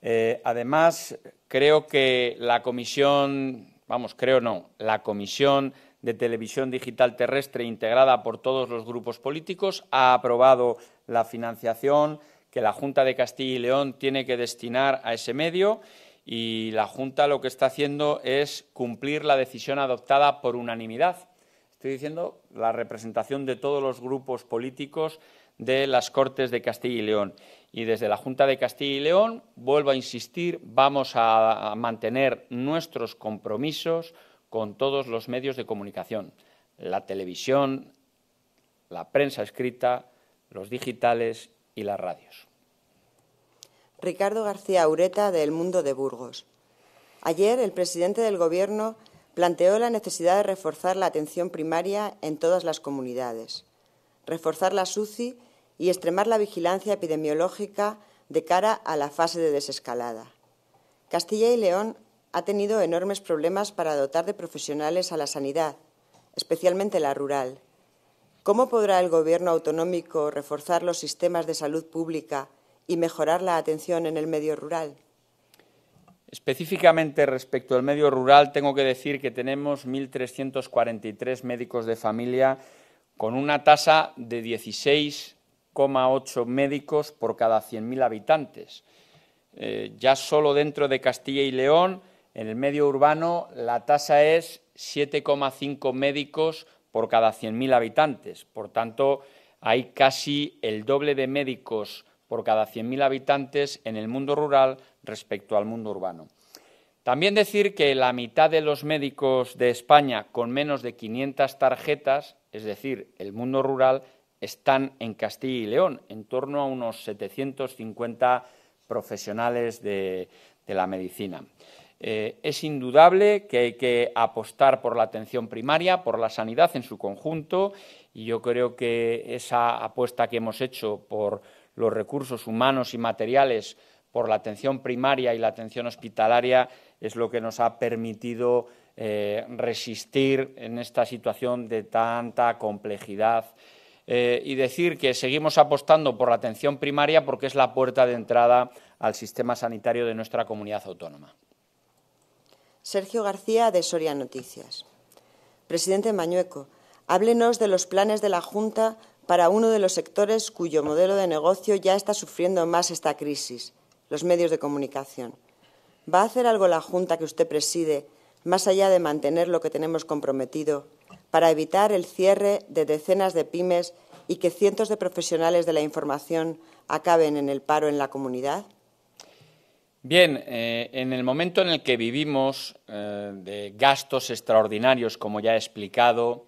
Eh, además, creo que la Comisión vamos, creo no, la Comisión de Televisión Digital Terrestre, integrada por todos los grupos políticos, ha aprobado la financiación que la Junta de Castilla y León tiene que destinar a ese medio y la Junta lo que está haciendo es cumplir la decisión adoptada por unanimidad. Estoy diciendo la representación de todos los grupos políticos de las Cortes de Castilla y León y desde la Junta de Castilla y León, vuelvo a insistir, vamos a mantener nuestros compromisos con todos los medios de comunicación, la televisión, la prensa escrita, los digitales y las radios. Ricardo García Ureta, del Mundo de Burgos. Ayer el presidente del Gobierno planteó la necesidad de reforzar la atención primaria en todas las comunidades, reforzar la SUCI y extremar la vigilancia epidemiológica de cara a la fase de desescalada. Castilla y León ha tenido enormes problemas para dotar de profesionales a la sanidad, especialmente la rural. ¿Cómo podrá el Gobierno autonómico reforzar los sistemas de salud pública y mejorar la atención en el medio rural? Específicamente respecto al medio rural, tengo que decir que tenemos 1.343 médicos de familia con una tasa de 16 7,8 médicos por cada 100.000 habitantes. Eh, ya solo dentro de Castilla y León, en el medio urbano, la tasa es 7,5 médicos por cada 100.000 habitantes. Por tanto, hay casi el doble de médicos por cada 100.000 habitantes en el mundo rural respecto al mundo urbano. También decir que la mitad de los médicos de España con menos de 500 tarjetas, es decir, el mundo rural, están en Castilla y León, en torno a unos 750 profesionales de, la medicina. Eh, es indudable que hay que apostar por la atención primaria, por la sanidad en su conjunto, y yo creo que esa apuesta que hemos hecho por los recursos humanos y materiales, por la atención primaria y la atención hospitalaria, es lo que nos ha permitido eh, resistir en esta situación de tanta complejidad eh, y decir que seguimos apostando por la atención primaria porque es la puerta de entrada al sistema sanitario de nuestra comunidad autónoma. Sergio García, de Soria Noticias. Presidente Mañueco, háblenos de los planes de la Junta para uno de los sectores cuyo modelo de negocio ya está sufriendo más esta crisis, los medios de comunicación. ¿Va a hacer algo la Junta que usted preside, más allá de mantener lo que tenemos comprometido para evitar el cierre de decenas de pymes y que cientos de profesionales de la información acaben en el paro en la comunidad? Bien, eh, en el momento en el que vivimos eh, de gastos extraordinarios, como ya he explicado,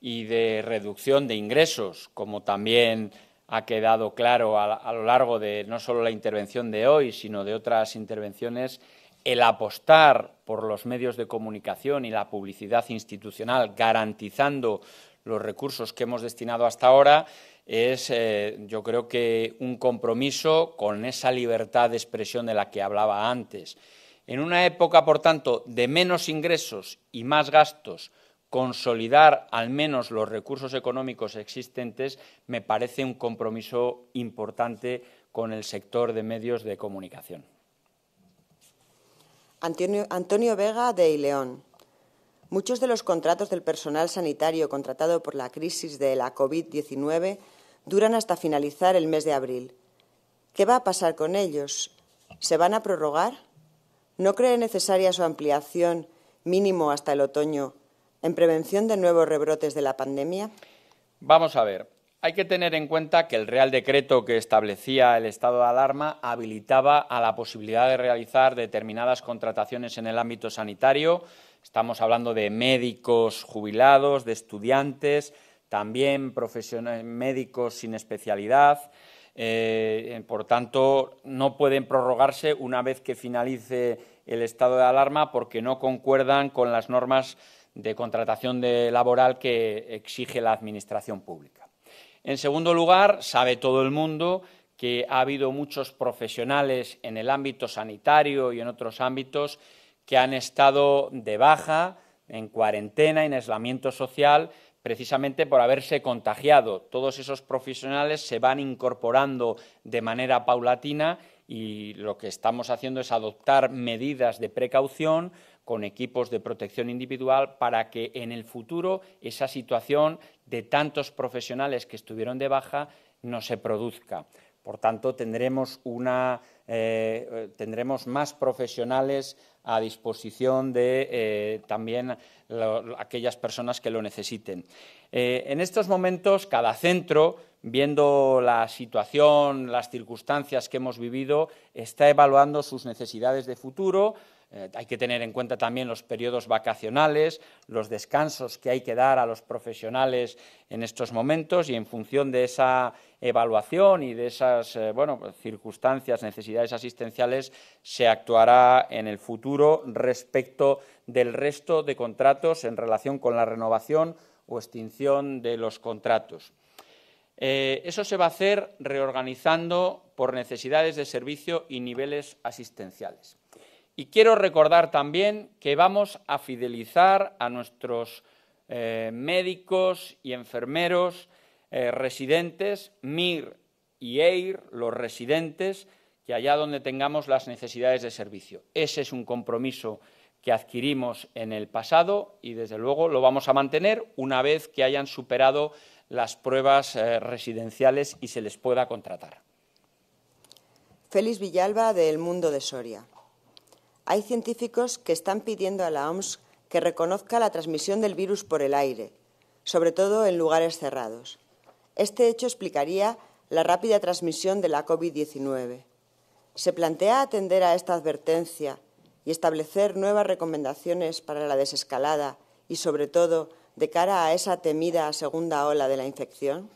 y de reducción de ingresos, como también ha quedado claro a, a, lo largo de no solo la intervención de hoy, sino de otras intervenciones, el apostar por los medios de comunicación y la publicidad institucional, garantizando los recursos que hemos destinado hasta ahora, es eh, yo creo que un compromiso con esa libertad de expresión de la que hablaba antes. En una época, por tanto, de menos ingresos y más gastos, consolidar al menos los recursos económicos existentes me parece un compromiso importante con el sector de medios de comunicación. Antonio, Vega de Ileón. Muchos de los contratos del personal sanitario contratado por la crisis de la COVID-19 duran hasta finalizar el mes de abril. ¿Qué va a pasar con ellos? ¿Se van a prorrogar? ¿No cree necesaria su ampliación mínimo hasta el otoño en prevención de nuevos rebrotes de la pandemia? Vamos a ver. Hay que tener en cuenta que el Real Decreto que establecía el estado de alarma habilitaba a la posibilidad de realizar determinadas contrataciones en el ámbito sanitario. Estamos hablando de médicos jubilados, de estudiantes, también profesionales eh, médicos sin especialidad. Eh, por tanto, no pueden prorrogarse una vez que finalice el estado de alarma porque no concuerdan con las normas de contratación de laboral que exige la Administración pública. En segundo lugar, sabe todo el mundo que ha habido muchos profesionales en el ámbito sanitario y en otros ámbitos que han estado de baja, en cuarentena, en aislamiento social, precisamente por haberse contagiado. Todos esos profesionales se van incorporando de manera paulatina y lo que estamos haciendo es adoptar medidas de precaución con equipos de protección individual para que en el futuro esa situación de tantos profesionales que estuvieron de baja no se produzca. Por tanto, tendremos, eh, eh, más profesionales a disposición de eh, también aquellas personas que lo necesiten. en estos momentos, cada centro, viendo la situación, las circunstancias que hemos vivido, está evaluando sus necesidades de futuro, eh, hay que tener en cuenta también los periodos vacacionales, los descansos que hay que dar a los profesionales en estos momentos y en función de esa evaluación y de esas eh, pues, circunstancias, necesidades asistenciales, se actuará en el futuro respecto del resto de contratos en relación con la renovación o extinción de los contratos. Eh, eso se va a hacer reorganizando por necesidades de servicio y niveles asistenciales. Y quiero recordar también que vamos a fidelizar a nuestros eh, médicos y enfermeros eh, residentes, MIR y EIR, los residentes, que allá donde tengamos las necesidades de servicio. Ese es un compromiso que adquirimos en el pasado y, desde luego, lo vamos a mantener una vez que hayan superado las pruebas eh, residenciales y se les pueda contratar. Félix Villalba, del Mundo de Soria hay científicos que están pidiendo a la OMS que reconozca la transmisión del virus por el aire, sobre todo en lugares cerrados. Este hecho explicaría la rápida transmisión de la COVID-19. Se plantea atender a esta advertencia y establecer nuevas recomendaciones para la desescalada y, sobre todo, de cara a esa temida segunda ola de la infección?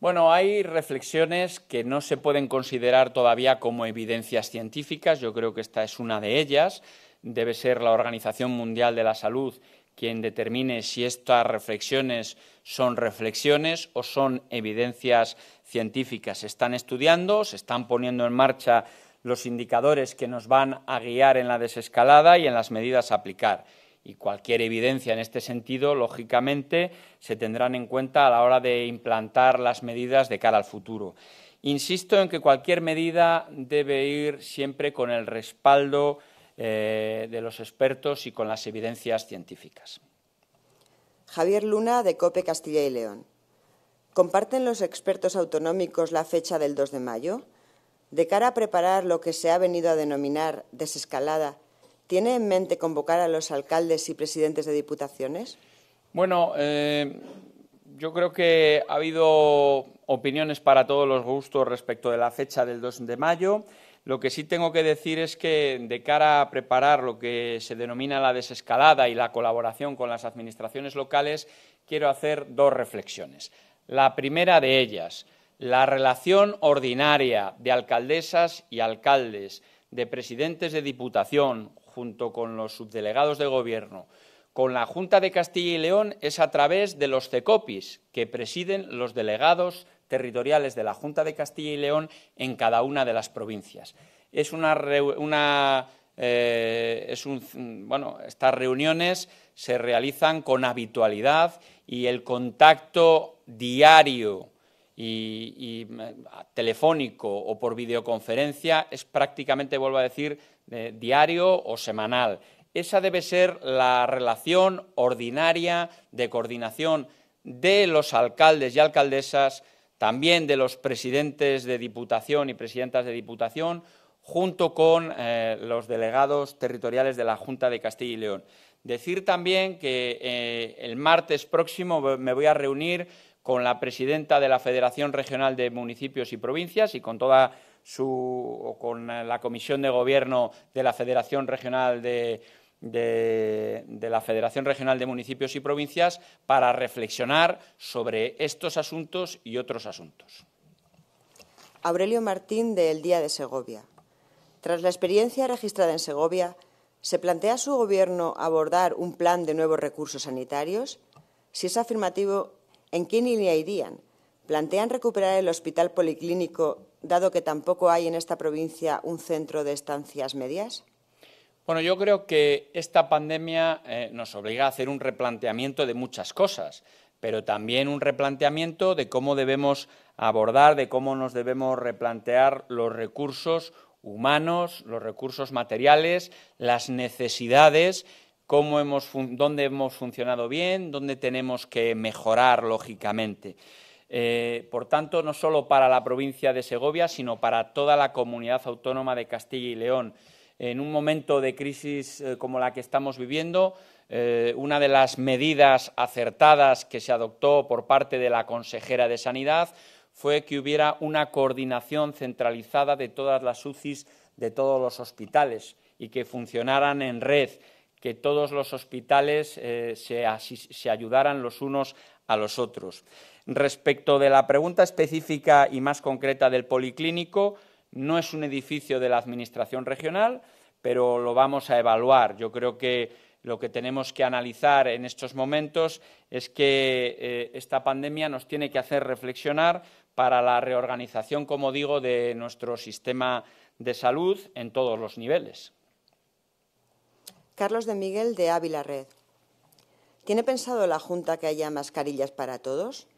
Bueno, hay reflexiones que no se pueden considerar todavía como evidencias científicas, yo creo que esta es una de ellas. Debe ser la Organización Mundial de la Salud quien determine si estas reflexiones son reflexiones o son evidencias científicas. Se están estudiando, se están poniendo en marcha los indicadores que nos van a guiar en la desescalada y en las medidas a aplicar y cualquier evidencia en este sentido, lógicamente, se tendrán en cuenta a la hora de implantar las medidas de cara al futuro. Insisto en que cualquier medida debe ir siempre con el respaldo eh, de los expertos y con las evidencias científicas. Javier Luna, de COPE Castilla y León. ¿Comparten los expertos autonómicos la fecha del 2 de mayo? De cara a preparar lo que se ha venido a denominar desescalada ¿Tiene en mente convocar a los alcaldes y presidentes de diputaciones? Bueno, eh, yo creo que ha habido opiniones para todos los gustos respecto de la fecha del 2 de mayo. Lo que sí tengo que decir es que de cara a preparar lo que se denomina la desescalada y la colaboración con las administraciones locales, quiero hacer dos reflexiones. La primera de ellas, la relación ordinaria de alcaldesas y alcaldes, de presidentes de diputación, junto con los subdelegados de gobierno, con la Junta de Castilla y León, es a través de los CECOPIS, que presiden los delegados territoriales de la Junta de Castilla y León en cada una de las provincias. Es una, eh, bueno, estas reuniones se realizan con habitualidad y el contacto diario y eh, telefónico o por videoconferencia es prácticamente, vuelvo a decir, eh, diario o semanal. Esa debe ser la relación ordinaria de coordinación de los alcaldes y alcaldesas, también de los presidentes de diputación y presidentas de diputación, junto con eh, los delegados territoriales de la Junta de Castilla y León. Decir también que eh, el martes próximo me voy a reunir con la presidenta de la Federación Regional de Municipios y Provincias y con toda su con la Comisión de Gobierno de la Federación Regional de, la Federación Regional de Municipios y Provincias para reflexionar sobre estos asuntos y otros asuntos. Aurelio Martín, del Día de Segovia. Tras la experiencia registrada en Segovia, ¿se plantea su Gobierno abordar un plan de nuevos recursos sanitarios? Si es afirmativo, ¿En qué línea irían? ¿Plantean recuperar el hospital policlínico, dado que tampoco hay en esta provincia un centro de estancias medias? Bueno, yo creo que esta pandemia eh, nos obliga a hacer un replanteamiento de muchas cosas, pero también un replanteamiento de cómo debemos abordar, de cómo nos debemos replantear los recursos humanos, los recursos materiales, las necesidades dónde hemos funcionado bien, dónde tenemos que mejorar, lógicamente. Eh, por tanto, no solo para la provincia de Segovia, sino para toda la comunidad autónoma de Castilla y León. En un momento de crisis eh, como la que estamos viviendo, eh, una de las medidas acertadas que se adoptó por parte de la consejera de Sanidad fue que hubiera una coordinación centralizada de todas las UCIs de todos los hospitales y que funcionaran en red que todos los hospitales eh, se, ayudaran los unos a los otros. Respecto de la pregunta específica y más concreta del policlínico, no es un edificio de la Administración regional, pero lo vamos a evaluar. Yo creo que lo que tenemos que analizar en estos momentos es que eh, esta pandemia nos tiene que hacer reflexionar para la reorganización, como digo, de nuestro sistema de salud en todos los niveles. Carlos de Miguel de Ávila Red. ¿Tiene pensado la Junta que haya mascarillas para todos?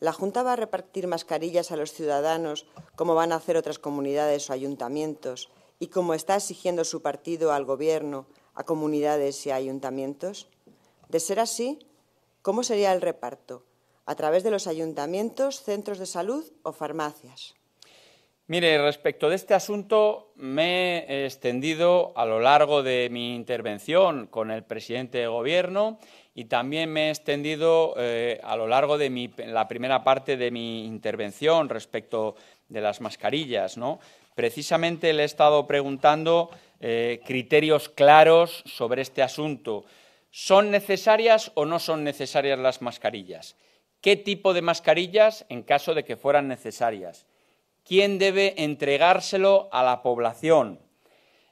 ¿La Junta va a repartir mascarillas a los ciudadanos como van a hacer otras comunidades o ayuntamientos y como está exigiendo su partido al Gobierno, a comunidades y a ayuntamientos? De ser así, ¿cómo sería el reparto? ¿A través de los ayuntamientos, centros de salud o farmacias? Mire, respecto de este asunto, me he extendido a lo largo de mi intervención con el presidente de Gobierno y también me he extendido eh, a lo largo de la primera parte de mi intervención respecto de las mascarillas. Precisamente le he estado preguntando eh, criterios claros sobre este asunto. ¿Son necesarias o no son necesarias las mascarillas? ¿Qué tipo de mascarillas en caso de que fueran necesarias? quién debe entregárselo a la población,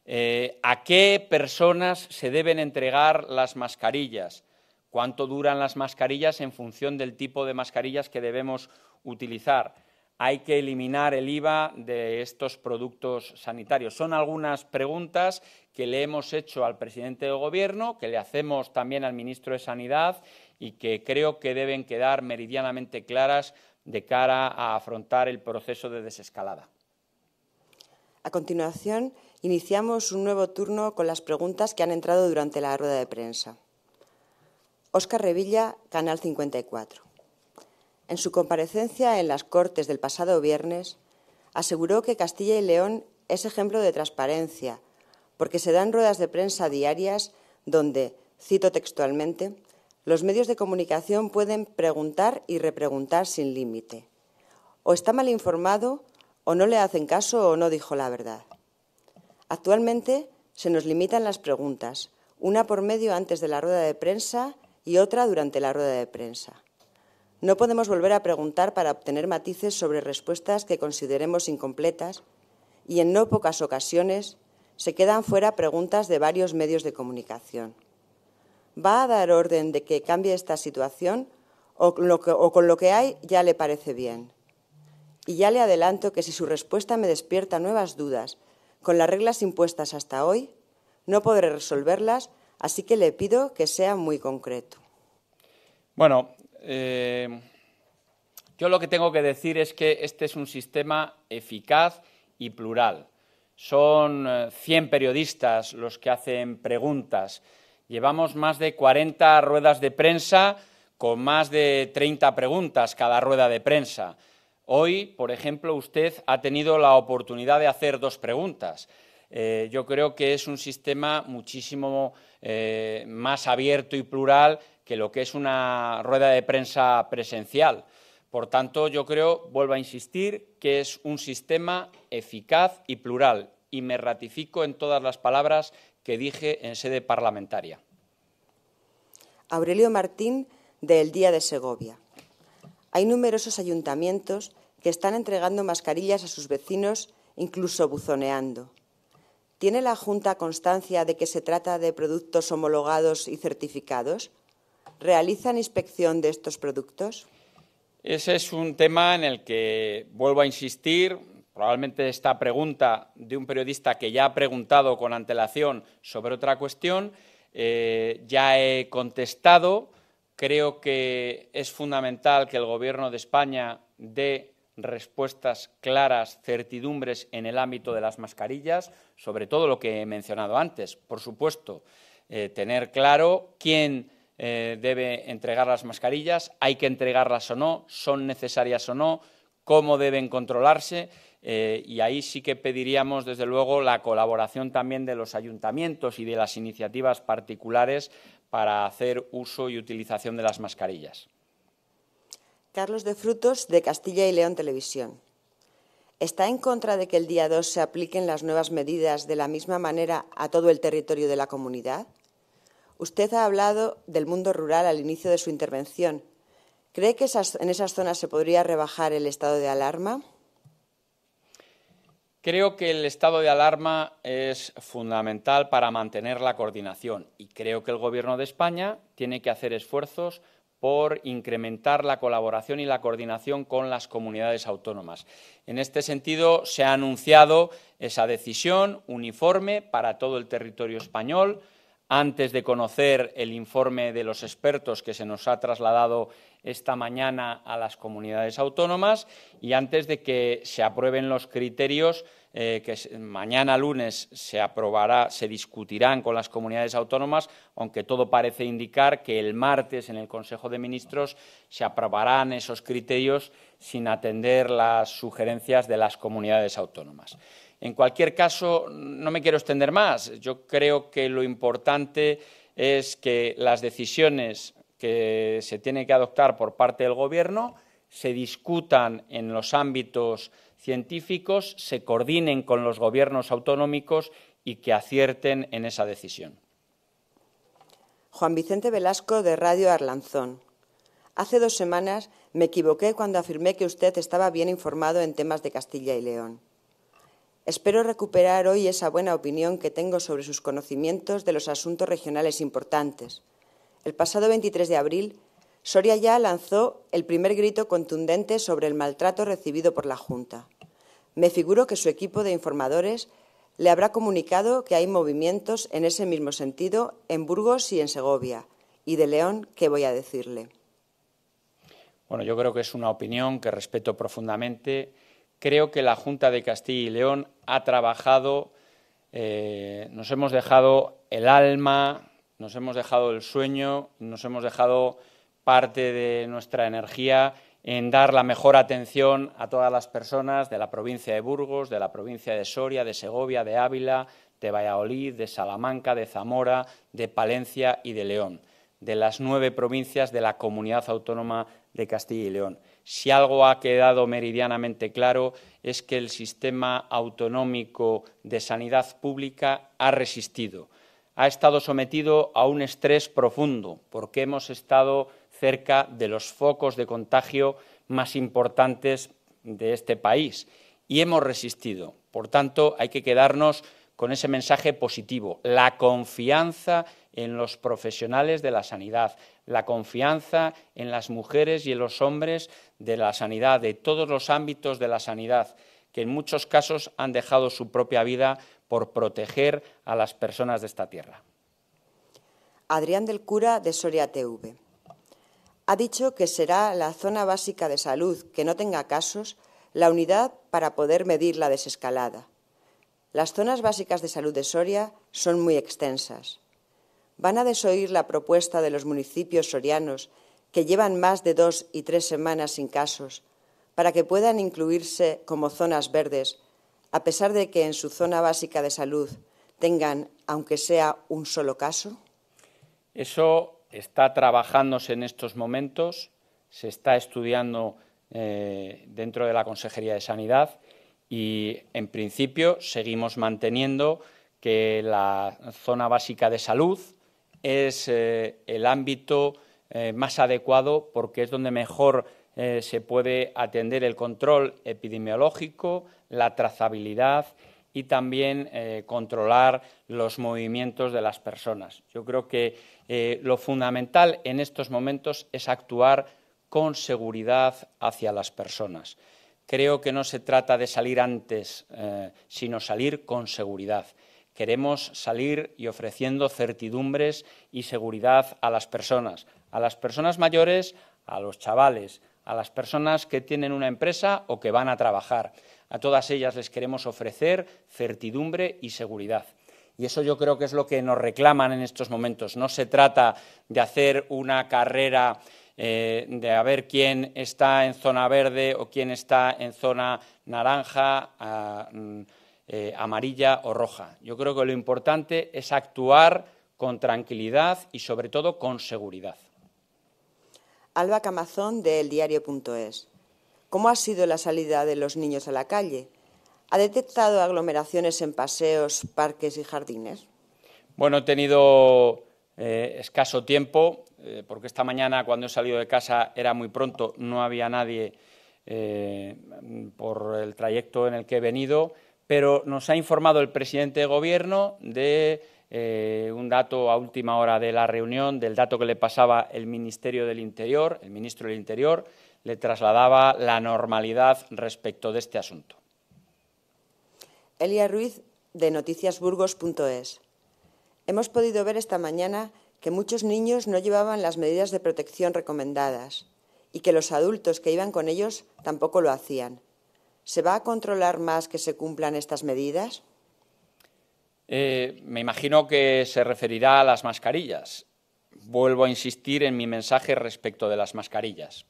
eh, a qué personas se deben entregar las mascarillas, cuánto duran las mascarillas en función del tipo de mascarillas que debemos utilizar. Hay que eliminar el IVA de estos productos sanitarios. Son algunas preguntas que le hemos hecho al presidente del Gobierno, que le hacemos también al ministro de Sanidad y que creo que deben quedar meridianamente claras de cara a afrontar el proceso de desescalada. A continuación, iniciamos un nuevo turno con las preguntas que han entrado durante la rueda de prensa. Óscar Revilla, Canal 54. En su comparecencia en las Cortes del pasado viernes, aseguró que Castilla y León es ejemplo de transparencia, porque se dan ruedas de prensa diarias donde, cito textualmente, los medios de comunicación pueden preguntar y repreguntar sin límite. O está mal informado, o no le hacen caso, o no dijo la verdad. Actualmente se nos limitan las preguntas, una por medio antes de la rueda de prensa y otra durante la rueda de prensa. No podemos volver a preguntar para obtener matices sobre respuestas que consideremos incompletas y en no pocas ocasiones se quedan fuera preguntas de varios medios de comunicación va a dar orden de que cambie esta situación o, con lo que hay ya le parece bien. Y ya le adelanto que si su respuesta me despierta nuevas dudas con las reglas impuestas hasta hoy, no podré resolverlas, así que le pido que sea muy concreto. Bueno, eh, yo lo que tengo que decir es que este es un sistema eficaz y plural. Son 100 eh, periodistas los que hacen preguntas. Llevamos más de 40 ruedas de prensa con más de 30 preguntas cada rueda de prensa. Hoy, por ejemplo, usted ha tenido la oportunidad de hacer dos preguntas. Eh, yo creo que es un sistema muchísimo eh, más abierto y plural que lo que es una rueda de prensa presencial. Por tanto, yo creo, vuelvo a insistir, que es un sistema eficaz y plural. Y me ratifico en todas las palabras que dije en sede parlamentaria. Aurelio Martín, de El Día de Segovia. Hay numerosos ayuntamientos que están entregando mascarillas a sus vecinos, incluso buzoneando. ¿Tiene la Junta constancia de que se trata de productos homologados y certificados? ¿Realizan inspección de estos productos? Ese es un tema en el que, vuelvo a insistir, Probablemente esta pregunta de un periodista que ya ha preguntado con antelación sobre otra cuestión, eh, ya he contestado. Creo que es fundamental que el Gobierno de España dé respuestas claras, certidumbres en el ámbito de las mascarillas, sobre todo lo que he mencionado antes. Por supuesto, eh, tener claro quién eh, debe entregar las mascarillas, hay que entregarlas o no, son necesarias o no, cómo deben controlarse eh, y ahí sí que pediríamos, desde luego, la colaboración también de los ayuntamientos y de las iniciativas particulares para hacer uso y utilización de las mascarillas. Carlos de Frutos, de Castilla y León Televisión. ¿Está en contra de que el día 2 se apliquen las nuevas medidas de la misma manera a todo el territorio de la comunidad? Usted ha hablado del mundo rural al inicio de su intervención. ¿Cree que en esas zonas se podría rebajar el estado de alarma? Creo que el estado de alarma es fundamental para mantener la coordinación y creo que el Gobierno de España tiene que hacer esfuerzos por incrementar la colaboración y la coordinación con las comunidades autónomas. En este sentido, se ha anunciado esa decisión uniforme para todo el territorio español. Antes de conocer el informe de los expertos que se nos ha trasladado esta mañana a las comunidades autónomas y antes de que se aprueben los criterios eh, que mañana lunes se aprobará, se discutirán con las comunidades autónomas, aunque todo parece indicar que el martes en el Consejo de Ministros se aprobarán esos criterios sin atender las sugerencias de las comunidades autónomas. En cualquier caso, no me quiero extender más. Yo creo que lo importante es que las decisiones que se tiene que adoptar por parte del Gobierno se discutan en los ámbitos científicos, se coordinen con los gobiernos autonómicos y que acierten en esa decisión. Juan Vicente Velasco, de Radio Arlanzón. Hace dos semanas me equivoqué cuando afirmé que usted estaba bien informado en temas de Castilla y León. Espero recuperar hoy esa buena opinión que tengo sobre sus conocimientos de los asuntos regionales importantes el pasado 23 de abril, Soria ya lanzó el primer grito contundente sobre el maltrato recibido por la Junta. Me figuro que su equipo de informadores le habrá comunicado que hay movimientos en ese mismo sentido en Burgos y en Segovia. Y de León, ¿qué voy a decirle? Bueno, yo creo que es una opinión que respeto profundamente. Creo que la Junta de Castilla y León ha trabajado, eh, nos hemos dejado el alma, nos hemos dejado el sueño, nos hemos dejado parte de nuestra energía en dar la mejor atención a todas las personas de la provincia de Burgos, de la provincia de Soria, de Segovia, de Ávila, de Valladolid, de Salamanca, de Zamora, de Palencia y de León, de las nueve provincias de la comunidad autónoma de Castilla y León. Si algo ha quedado meridianamente claro es que el sistema autonómico de sanidad pública ha resistido ha estado sometido a un estrés profundo, porque hemos estado cerca de los focos de contagio más importantes de este país y hemos resistido. Por tanto, hay que quedarnos con ese mensaje positivo, la confianza en los profesionales de la sanidad, la confianza en las mujeres y en los hombres de la sanidad, de todos los ámbitos de la sanidad, que en muchos casos han dejado su propia vida por proteger a las personas de esta tierra. Adrián del Cura de Soria TV. Ha dicho que será la zona básica de salud que no tenga casos la unidad para poder medir la desescalada. Las zonas básicas de salud de Soria son muy extensas. ¿Van a desoír la propuesta de los municipios sorianos que llevan más de dos y tres semanas sin casos para que puedan incluirse como zonas verdes a pesar de que en su zona básica de salud tengan, aunque sea un solo caso? Eso está trabajándose en estos momentos, se está estudiando eh, dentro de la Consejería de Sanidad y, en principio, seguimos manteniendo que la zona básica de salud es eh, el ámbito eh, más adecuado porque es donde mejor se puede atender el control epidemiológico, la trazabilidad y también eh, controlar los movimientos de las personas. Yo creo que eh, lo fundamental en estos momentos es actuar con seguridad hacia las personas. Creo que no se trata de salir antes, eh, sino salir con seguridad. Queremos salir y ofreciendo certidumbres y seguridad a las personas, a las personas mayores, a los chavales, a las personas que tienen una empresa o que van a trabajar. A todas ellas les queremos ofrecer certidumbre y seguridad. Y eso yo creo que es lo que nos reclaman en estos momentos. No se trata de hacer una carrera eh, de a ver quién está en zona verde o quién está en zona naranja, mm, eh, amarilla o roja. Yo creo que lo importante es actuar con tranquilidad y sobre todo con seguridad. Alba Camazón del diario.es. ¿Cómo ha sido la salida de los niños a la calle? ¿Ha detectado aglomeraciones en paseos, parques y jardines? Bueno, he tenido eh, escaso tiempo, eh, porque esta mañana cuando he salido de casa era muy pronto, no había nadie eh, por el trayecto en el que he venido, pero nos ha informado el presidente de Gobierno de un dato a última hora de la reunión, del dato que le pasaba el Ministerio del Interior, el ministro del Interior, le trasladaba la normalidad respecto de este asunto. Elia Ruiz, de noticiasburgos.es. Hemos podido ver esta mañana que muchos niños no llevaban las medidas de protección recomendadas y que los adultos que iban con ellos tampoco lo hacían. ¿Se va a controlar más que se cumplan estas medidas? Eh, me imagino que se referirá a las mascarillas. Vuelvo a insistir en mi mensaje respecto de las mascarillas.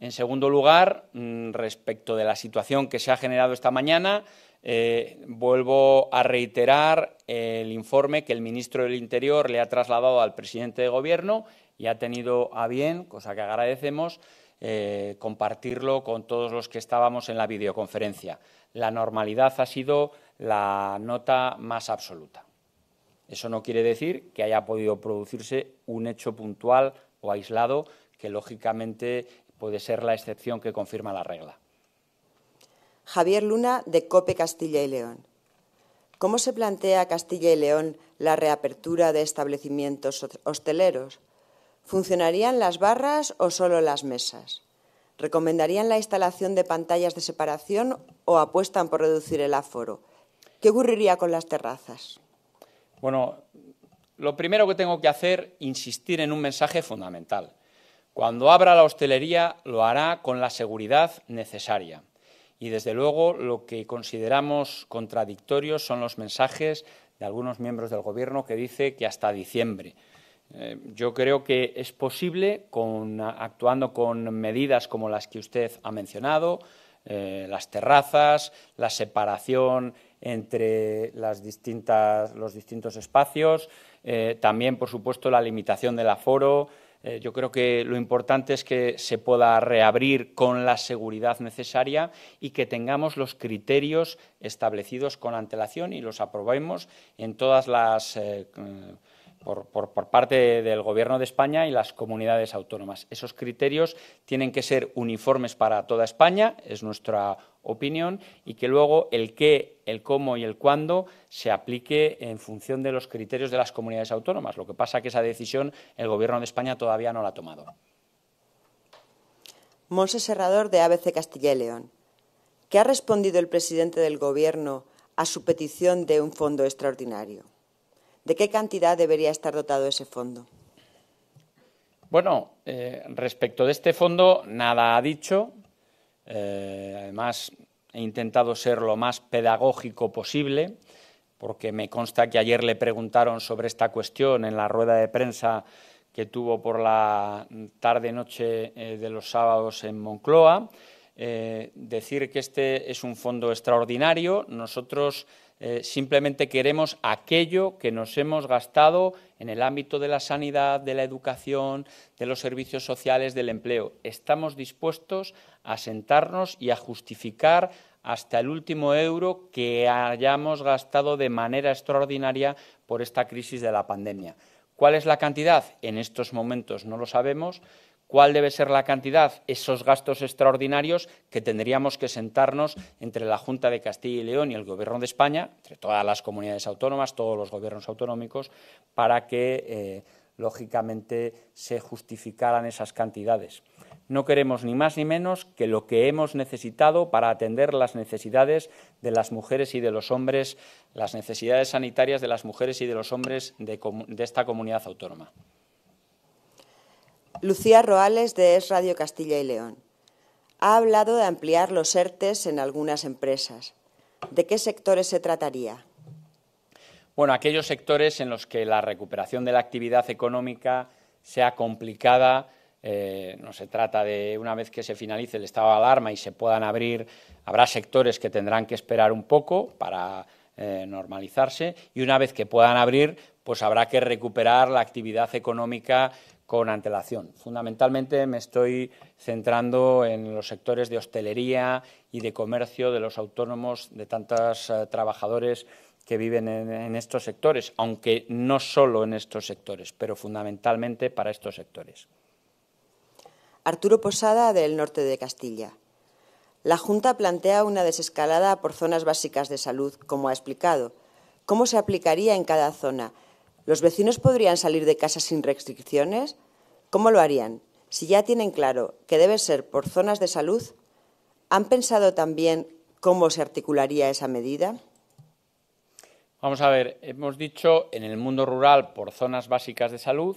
En segundo lugar, mm, respecto de la situación que se ha generado esta mañana, eh, vuelvo a reiterar el informe que el ministro del Interior le ha trasladado al presidente de Gobierno y ha tenido a bien, cosa que agradecemos, eh, compartirlo con todos los que estábamos en la videoconferencia. La normalidad ha sido la nota más absoluta. Eso no quiere decir que haya podido producirse un hecho puntual o aislado que lógicamente puede ser la excepción que confirma la regla. Javier Luna, de COPE Castilla y León. ¿Cómo se plantea Castilla y León la reapertura de establecimientos hosteleros? ¿Funcionarían las barras o solo las mesas? ¿Recomendarían la instalación de pantallas de separación o apuestan por reducir el aforo? ¿Qué ocurriría con las terrazas? Bueno, lo primero que tengo que hacer, es insistir en un mensaje fundamental. Cuando abra la hostelería lo hará con la seguridad necesaria. Y desde luego lo que consideramos contradictorio son los mensajes de algunos miembros del Gobierno que dice que hasta diciembre. Eh, yo creo que es posible, actuando con medidas como las que usted ha mencionado, eh, las terrazas, la separación entre las distintas, los distintos espacios, eh, también, por supuesto, la limitación del aforo, eh, yo creo que lo importante es que se pueda reabrir con la seguridad necesaria y que tengamos los criterios establecidos con antelación y los aprobemos en todas las eh, por, parte del Gobierno de España y las comunidades autónomas. Esos criterios tienen que ser uniformes para toda España, es nuestra opinión, y que luego el qué, el cómo y el cuándo se aplique en función de los criterios de las comunidades autónomas. Lo que pasa es que esa decisión el Gobierno de España todavía no la ha tomado. Monse Serrador, de ABC Castilla y León. ¿Qué ha respondido el presidente del Gobierno a su petición de un fondo extraordinario? ¿De qué cantidad debería estar dotado ese fondo? Bueno, eh, respecto de este fondo, nada ha dicho. Eh, además, he intentado ser lo más pedagógico posible, porque me consta que ayer le preguntaron sobre esta cuestión en la rueda de prensa que tuvo por la tarde-noche eh, de los sábados en Moncloa. decir que este es un fondo extraordinario. Nosotros eh, simplemente queremos aquello que nos hemos gastado en el ámbito de la sanidad, de la educación, de los servicios sociales, del empleo. Estamos dispuestos a sentarnos y a justificar hasta el último euro que hayamos gastado de manera extraordinaria por esta crisis de la pandemia. ¿Cuál es la cantidad? En estos momentos no lo sabemos cuál debe ser la cantidad, esos gastos extraordinarios que tendríamos que sentarnos entre la Junta de Castilla y León y el Gobierno de España, entre todas las comunidades autónomas, todos los gobiernos autonómicos, para que, eh, lógicamente, se justificaran esas cantidades. No queremos ni más ni menos que lo que hemos necesitado para atender las necesidades de las mujeres y de los hombres, las necesidades sanitarias de las mujeres y de los hombres de esta comunidad autónoma. Lucía Roales de Es Radio Castilla y León. Ha hablado de ampliar los ERTES en algunas empresas. ¿De qué sectores se trataría? Bueno, aquellos sectores en los que la recuperación de la actividad económica sea complicada, eh, no se trata de una vez que se finalice el estado de alarma y se puedan abrir, habrá sectores que tendrán que esperar un poco para eh, normalizarse y una vez que puedan abrir, pues habrá que recuperar la actividad económica con antelación. Fundamentalmente me estoy centrando en los sectores de hostelería y de comercio de los autónomos, de tantos eh, trabajadores que viven en, en, estos sectores, aunque no solo en estos sectores, pero fundamentalmente para estos sectores. Arturo Posada, del norte de Castilla. La Junta plantea una desescalada por zonas básicas de salud, como ha explicado. ¿Cómo se aplicaría en cada zona? ¿Los vecinos podrían salir de casa sin restricciones? ¿Cómo lo harían? Si ya tienen claro que debe ser por zonas de salud, ¿han pensado también cómo se articularía esa medida? Vamos a ver, hemos dicho en el mundo rural por zonas básicas de salud,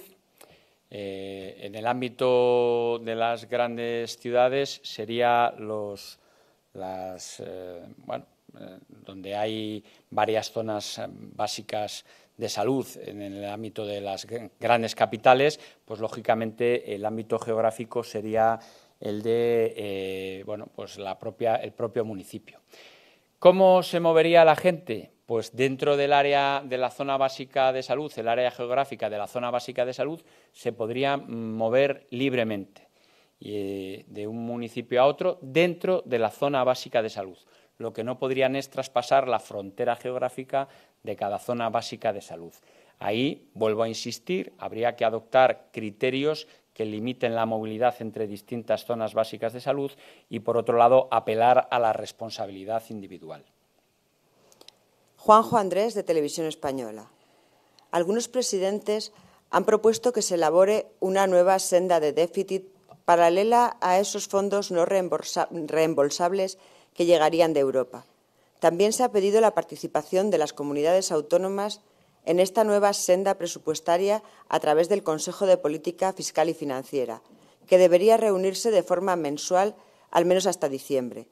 eh, en el ámbito de las grandes ciudades sería los, las, eh, bueno, eh, donde hay varias zonas básicas de salud en el ámbito de las grandes capitales, pues lógicamente el ámbito geográfico sería el de eh, bueno, pues el propio municipio. ¿Cómo se movería la gente? Pues dentro del área de la zona básica de salud, el área geográfica de la zona básica de salud, se podría mm, mover libremente eh, de un municipio a otro dentro de la zona básica de salud. Lo que no podrían es traspasar la frontera geográfica de cada zona básica de salud. Ahí, vuelvo a insistir, habría que adoptar criterios que limiten la movilidad entre distintas zonas básicas de salud y, por otro lado, apelar a la responsabilidad individual. Juanjo Andrés, de Televisión Española. Algunos presidentes han propuesto que se elabore una nueva senda de déficit paralela a esos fondos no reembolsables que llegarían de Europa. También se ha pedido la participación de las comunidades autónomas en esta nueva senda presupuestaria a través del Consejo de Política Fiscal y Financiera, que debería reunirse de forma mensual al menos hasta diciembre.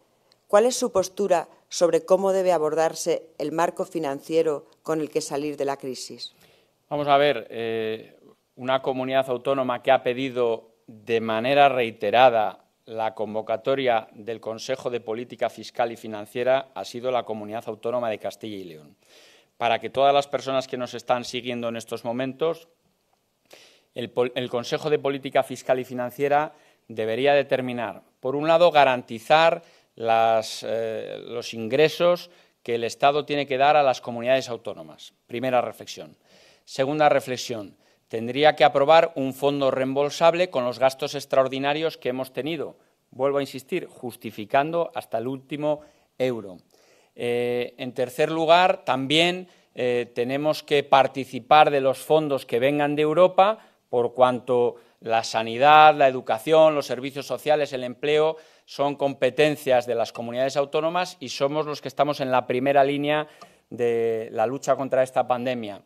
¿Cuál es su postura sobre cómo debe abordarse el marco financiero con el que salir de la crisis? Vamos a ver, eh, una comunidad autónoma que ha pedido de manera reiterada la convocatoria del Consejo de Política Fiscal y Financiera ha sido la Comunidad Autónoma de Castilla y León. Para que todas las personas que nos están siguiendo en estos momentos, el, Consejo de Política Fiscal y Financiera debería determinar, por un lado, garantizar eh, los ingresos que el Estado tiene que dar a las comunidades autónomas. Primera reflexión. Segunda reflexión, Tendría que aprobar un fondo reembolsable con los gastos extraordinarios que hemos tenido, vuelvo a insistir, justificando hasta el último euro. Eh, en tercer lugar, también eh, tenemos que participar de los fondos que vengan de Europa, por cuanto la sanidad, la educación, los servicios sociales, el empleo son competencias de las comunidades autónomas y somos los que estamos en la primera línea de la lucha contra esta pandemia.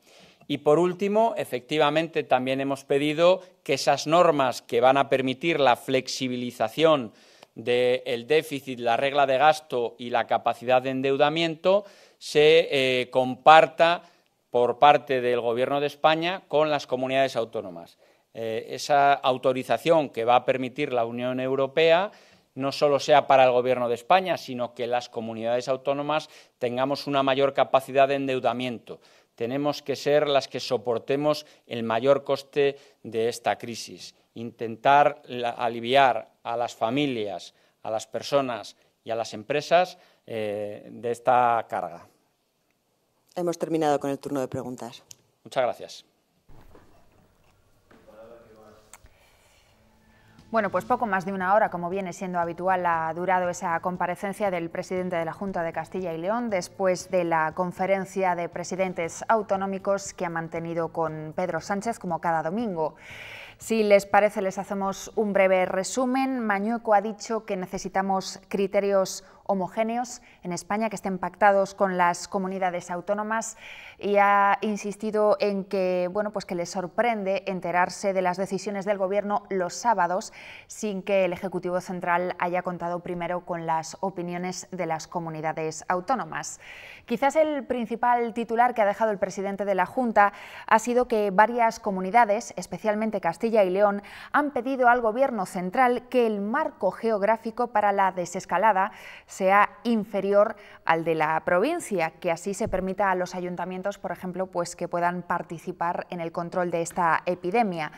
Y por último, efectivamente, también hemos pedido que esas normas que van a permitir la flexibilización del déficit, la regla de gasto y la capacidad de endeudamiento se eh, comparta por parte del Gobierno de España con las comunidades autónomas. Eh, esa autorización que va a permitir la Unión Europea no solo sea para el Gobierno de España, sino que las comunidades autónomas tengamos una mayor capacidad de endeudamiento tenemos que ser las que soportemos el mayor coste de esta crisis, intentar aliviar a las familias, a las personas y a las empresas eh, de esta carga. Hemos terminado con el turno de preguntas. Muchas gracias. Bueno, pues poco más de una hora, como viene siendo habitual, ha durado esa comparecencia del presidente de la Junta de Castilla y León después de la conferencia de presidentes autonómicos que ha mantenido con Pedro Sánchez como cada domingo. Si les parece, les hacemos un breve resumen. Mañueco ha dicho que necesitamos criterios homogéneos en España que estén pactados con las comunidades autónomas y ha insistido en que, bueno, pues que les sorprende enterarse de las decisiones del Gobierno los sábados sin que el Ejecutivo Central haya contado primero con las opiniones de las comunidades autónomas. Quizás el principal titular que ha dejado el presidente de la Junta ha sido que varias comunidades, especialmente Castilla y León, han pedido al Gobierno Central que el marco geográfico para la desescalada sea inferior al de la provincia, que así se permita a los ayuntamientos, por ejemplo, pues que puedan participar en el control de esta epidemia.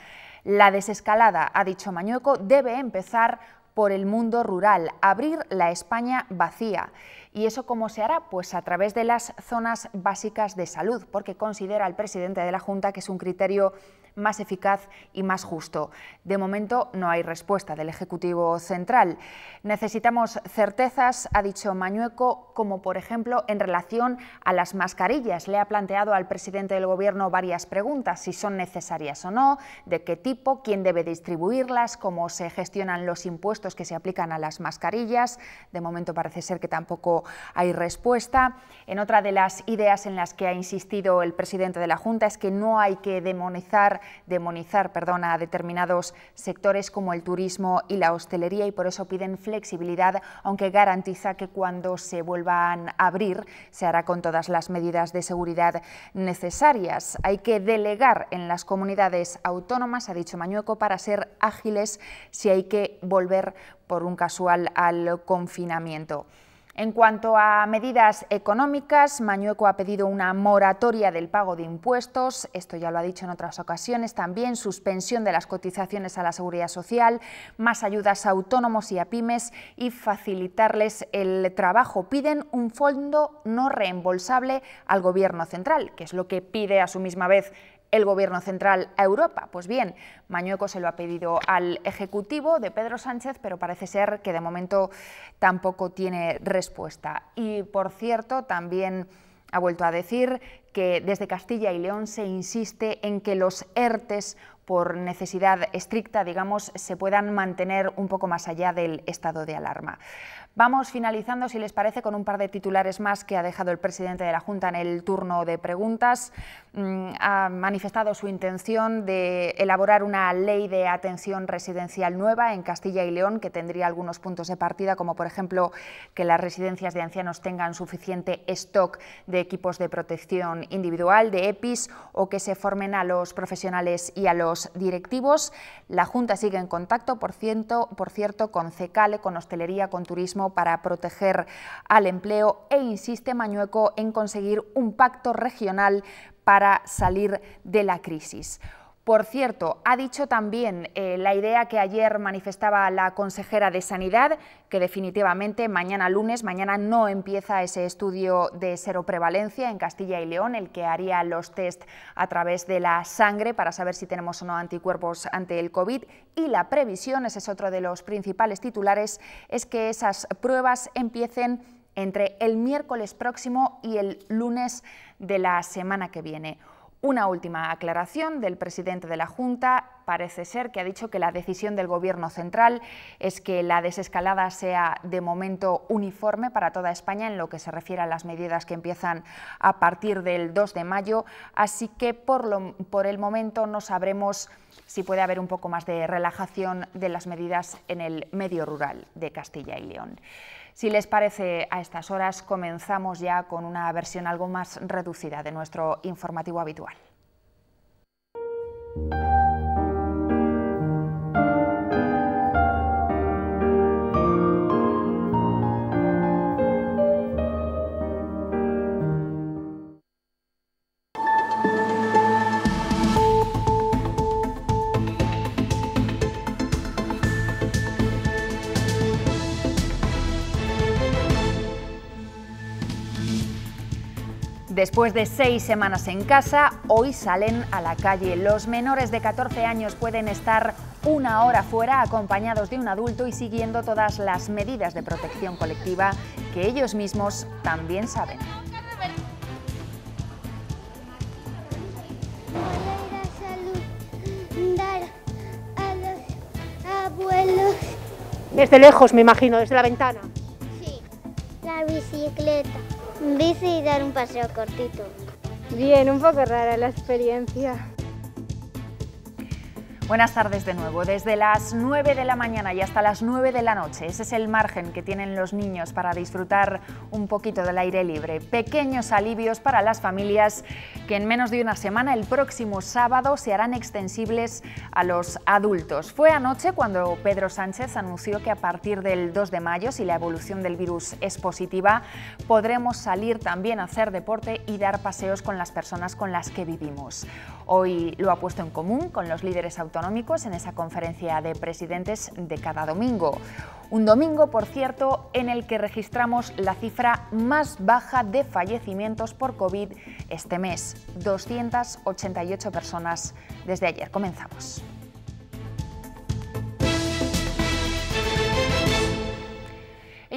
La desescalada, ha dicho Mañueco, debe empezar por el mundo rural, abrir la España vacía. ¿Y eso cómo se hará? Pues a través de las zonas básicas de salud, porque considera el presidente de la Junta que es un criterio más eficaz y más justo. De momento no hay respuesta del Ejecutivo Central. Necesitamos certezas, ha dicho Mañueco, como por ejemplo en relación a las mascarillas. Le ha planteado al presidente del Gobierno varias preguntas, si son necesarias o no, de qué tipo, quién debe distribuirlas, cómo se gestionan los impuestos que se aplican a las mascarillas. De momento parece ser que tampoco hay respuesta. En otra de las ideas en las que ha insistido el presidente de la Junta es que no hay que demonizar demonizar a determinados sectores como el turismo y la hostelería y por eso piden flexibilidad, aunque garantiza que cuando se vuelvan a abrir se hará con todas las medidas de seguridad necesarias. Hay que delegar en las comunidades autónomas, ha dicho Mañueco, para ser ágiles si hay que volver por un casual al confinamiento. En cuanto a medidas económicas, Mañueco ha pedido una moratoria del pago de impuestos, esto ya lo ha dicho en otras ocasiones, también suspensión de las cotizaciones a la seguridad social, más ayudas a autónomos y a pymes y facilitarles el trabajo. Piden un fondo no reembolsable al Gobierno central, que es lo que pide a su misma vez el Gobierno central a Europa? Pues bien, Mañueco se lo ha pedido al Ejecutivo de Pedro Sánchez, pero parece ser que de momento tampoco tiene respuesta. Y por cierto, también ha vuelto a decir que desde Castilla y León se insiste en que los ERTES por necesidad estricta, digamos, se puedan mantener un poco más allá del estado de alarma. Vamos finalizando, si les parece, con un par de titulares más que ha dejado el presidente de la Junta en el turno de preguntas. Mm, ha manifestado su intención de elaborar una ley de atención residencial nueva en Castilla y León que tendría algunos puntos de partida, como por ejemplo que las residencias de ancianos tengan suficiente stock de equipos de protección individual, de EPIs, o que se formen a los profesionales y a los directivos. La Junta sigue en contacto, por, ciento, por cierto, con CECALE, con hostelería, con turismo para proteger al empleo e insiste Mañueco en conseguir un pacto regional para salir de la crisis. Por cierto, ha dicho también eh, la idea que ayer manifestaba la consejera de Sanidad, que definitivamente mañana lunes, mañana no empieza ese estudio de seroprevalencia en Castilla y León, el que haría los test a través de la sangre para saber si tenemos o no anticuerpos ante el COVID. Y la previsión, ese es otro de los principales titulares, es que esas pruebas empiecen entre el miércoles próximo y el lunes de la semana que viene. Una última aclaración del presidente de la Junta. Parece ser que ha dicho que la decisión del Gobierno central es que la desescalada sea de momento uniforme para toda España en lo que se refiere a las medidas que empiezan a partir del 2 de mayo, así que por, el momento no sabremos si puede haber un poco más de relajación de las medidas en el medio rural de Castilla y León. Si les parece, a estas horas comenzamos ya con una versión algo más reducida de nuestro informativo habitual. Después de seis semanas en casa, hoy salen a la calle. Los menores de 14 años pueden estar una hora fuera acompañados de un adulto y siguiendo todas las medidas de protección colectiva que ellos mismos también saben. Desde lejos, me imagino, desde la ventana. Sí, la bicicleta. Bici y dar un paseo cortito. Bien, un poco rara la experiencia. Buenas tardes de nuevo. Desde las 9 de la mañana y hasta las 9 de la noche, ese es el margen que tienen los niños para disfrutar un poquito del aire libre. Pequeños alivios para las familias que en menos de una semana, el próximo sábado, se harán extensibles a los adultos. Fue anoche cuando Pedro Sánchez anunció que a partir del 2 de mayo, si la evolución del virus es positiva, podremos salir también a hacer deporte y dar paseos con las personas con las que vivimos. Hoy lo ha puesto en común con los líderes autonómicos en esa conferencia de presidentes de cada domingo. Un domingo, por cierto, en el que registramos la cifra más baja de fallecimientos por COVID este mes, 288 personas desde ayer. Comenzamos.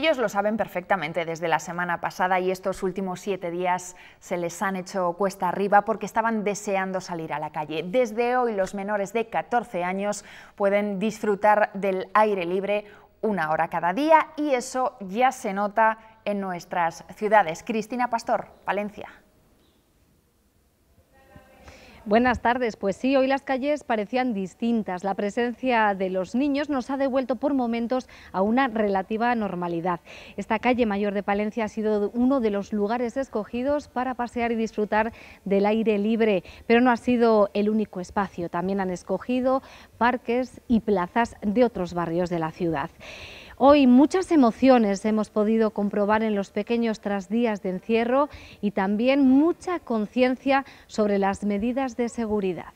Ellos lo saben perfectamente desde la semana pasada y estos últimos siete días se les han hecho cuesta arriba porque estaban deseando salir a la calle. Desde hoy los menores de 14 años pueden disfrutar del aire libre una hora cada día y eso ya se nota en nuestras ciudades. Cristina Pastor, Valencia. Buenas tardes. Pues sí, hoy las calles parecían distintas. La presencia de los niños nos ha devuelto por momentos a una relativa normalidad. Esta calle mayor de Palencia ha sido uno de los lugares escogidos para pasear y disfrutar del aire libre, pero no ha sido el único espacio. También han escogido parques y plazas de otros barrios de la ciudad. Hoy muchas emociones hemos podido comprobar en los pequeños tras días de encierro y también mucha conciencia sobre las medidas de seguridad.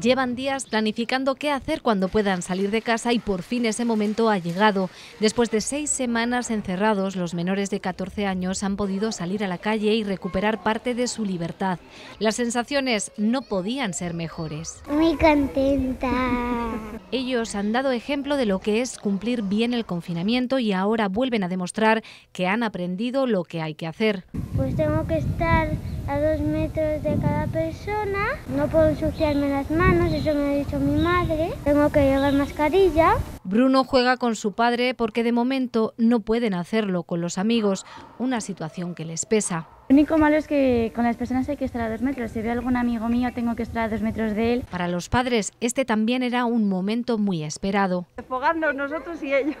Llevan días planificando qué hacer cuando puedan salir de casa y por fin ese momento ha llegado. Después de seis semanas encerrados, los menores de 14 años han podido salir a la calle y recuperar parte de su libertad. Las sensaciones no podían ser mejores. Muy contenta. Ellos han dado ejemplo de lo que es cumplir bien el confinamiento y ahora vuelven a demostrar que han aprendido lo que hay que hacer. Pues tengo que estar a dos metros de cada persona, no puedo ensuciarme las manos eso me ha dicho mi madre. Tengo que llevar mascarilla. Bruno juega con su padre porque de momento no pueden hacerlo con los amigos, una situación que les pesa. Lo único malo es que con las personas hay que estar a dos metros. Si veo algún amigo mío, tengo que estar a dos metros de él. Para los padres, este también era un momento muy esperado. Desfogarnos nosotros y ellos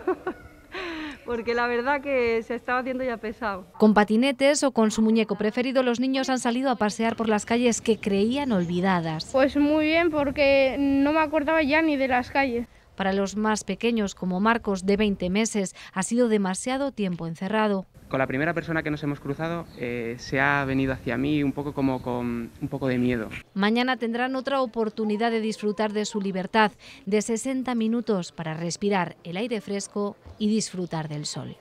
porque la verdad que se estaba haciendo ya pesado. Con patinetes o con su muñeco preferido, los niños han salido a pasear por las calles que creían olvidadas. Pues muy bien, porque no me acordaba ya ni de las calles. Para los más pequeños, como Marcos, de 20 meses, ha sido demasiado tiempo encerrado con la primera persona que nos hemos cruzado eh, se ha venido hacia mí un poco como con un poco de miedo. Mañana tendrán otra oportunidad de disfrutar de su libertad, de 60 minutos para respirar el aire fresco y disfrutar del sol.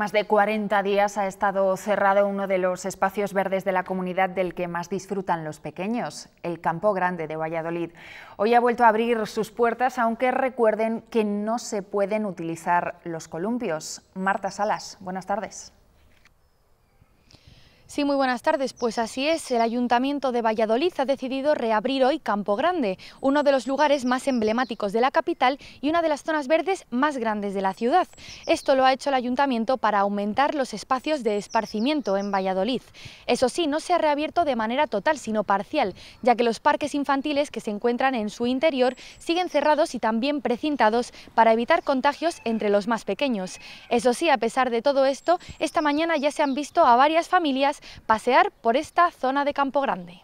Más de 40 días ha estado cerrado uno de los espacios verdes de la comunidad del que más disfrutan los pequeños, el Campo Grande de Valladolid. Hoy ha vuelto a abrir sus puertas, aunque recuerden que no se pueden utilizar los columpios. Marta Salas, buenas tardes. Sí, muy buenas tardes. Pues así es, el Ayuntamiento de Valladolid ha decidido reabrir hoy Campo Grande, uno de los lugares más emblemáticos de la capital y una de las zonas verdes más grandes de la ciudad. Esto lo ha hecho el Ayuntamiento para aumentar los espacios de esparcimiento en Valladolid. Eso sí, no se ha reabierto de manera total, sino parcial, ya que los parques infantiles que se encuentran en su interior siguen cerrados y también precintados para evitar contagios entre los más pequeños. Eso sí, a pesar de todo esto, esta mañana ya se han visto a varias familias pasear por esta zona de Campo Grande.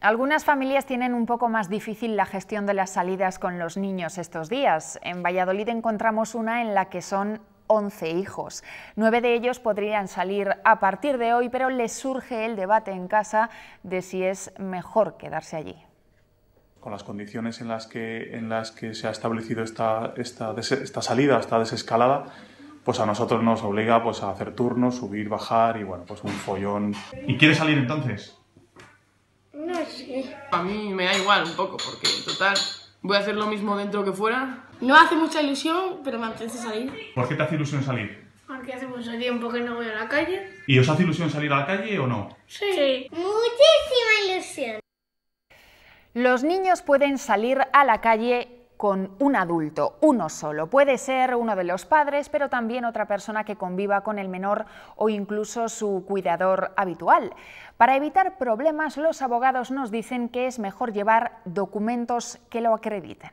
Algunas familias tienen un poco más difícil la gestión de las salidas con los niños estos días. En Valladolid encontramos una en la que son 11 hijos. Nueve de ellos podrían salir a partir de hoy, pero les surge el debate en casa de si es mejor quedarse allí. Con las condiciones en las que, se ha establecido esta, esta salida, esta desescalada, pues a nosotros nos obliga pues a hacer turnos, subir, bajar y bueno, pues un follón. ¿Y quieres salir entonces? No sé. A mí me da igual un poco, porque en total voy a hacer lo mismo dentro que fuera. No hace mucha ilusión, pero me apetece salir. ¿Por qué te hace ilusión salir? Porque hace mucho tiempo que no voy a la calle. ¿Y os hace ilusión salir a la calle o no? sí. Muchísima ilusión. Los niños pueden salir a la calle con un adulto, uno solo. Puede ser uno de los padres, pero también otra persona que conviva con el menor o incluso su cuidador habitual. Para evitar problemas, los abogados nos dicen que es mejor llevar documentos que lo acrediten.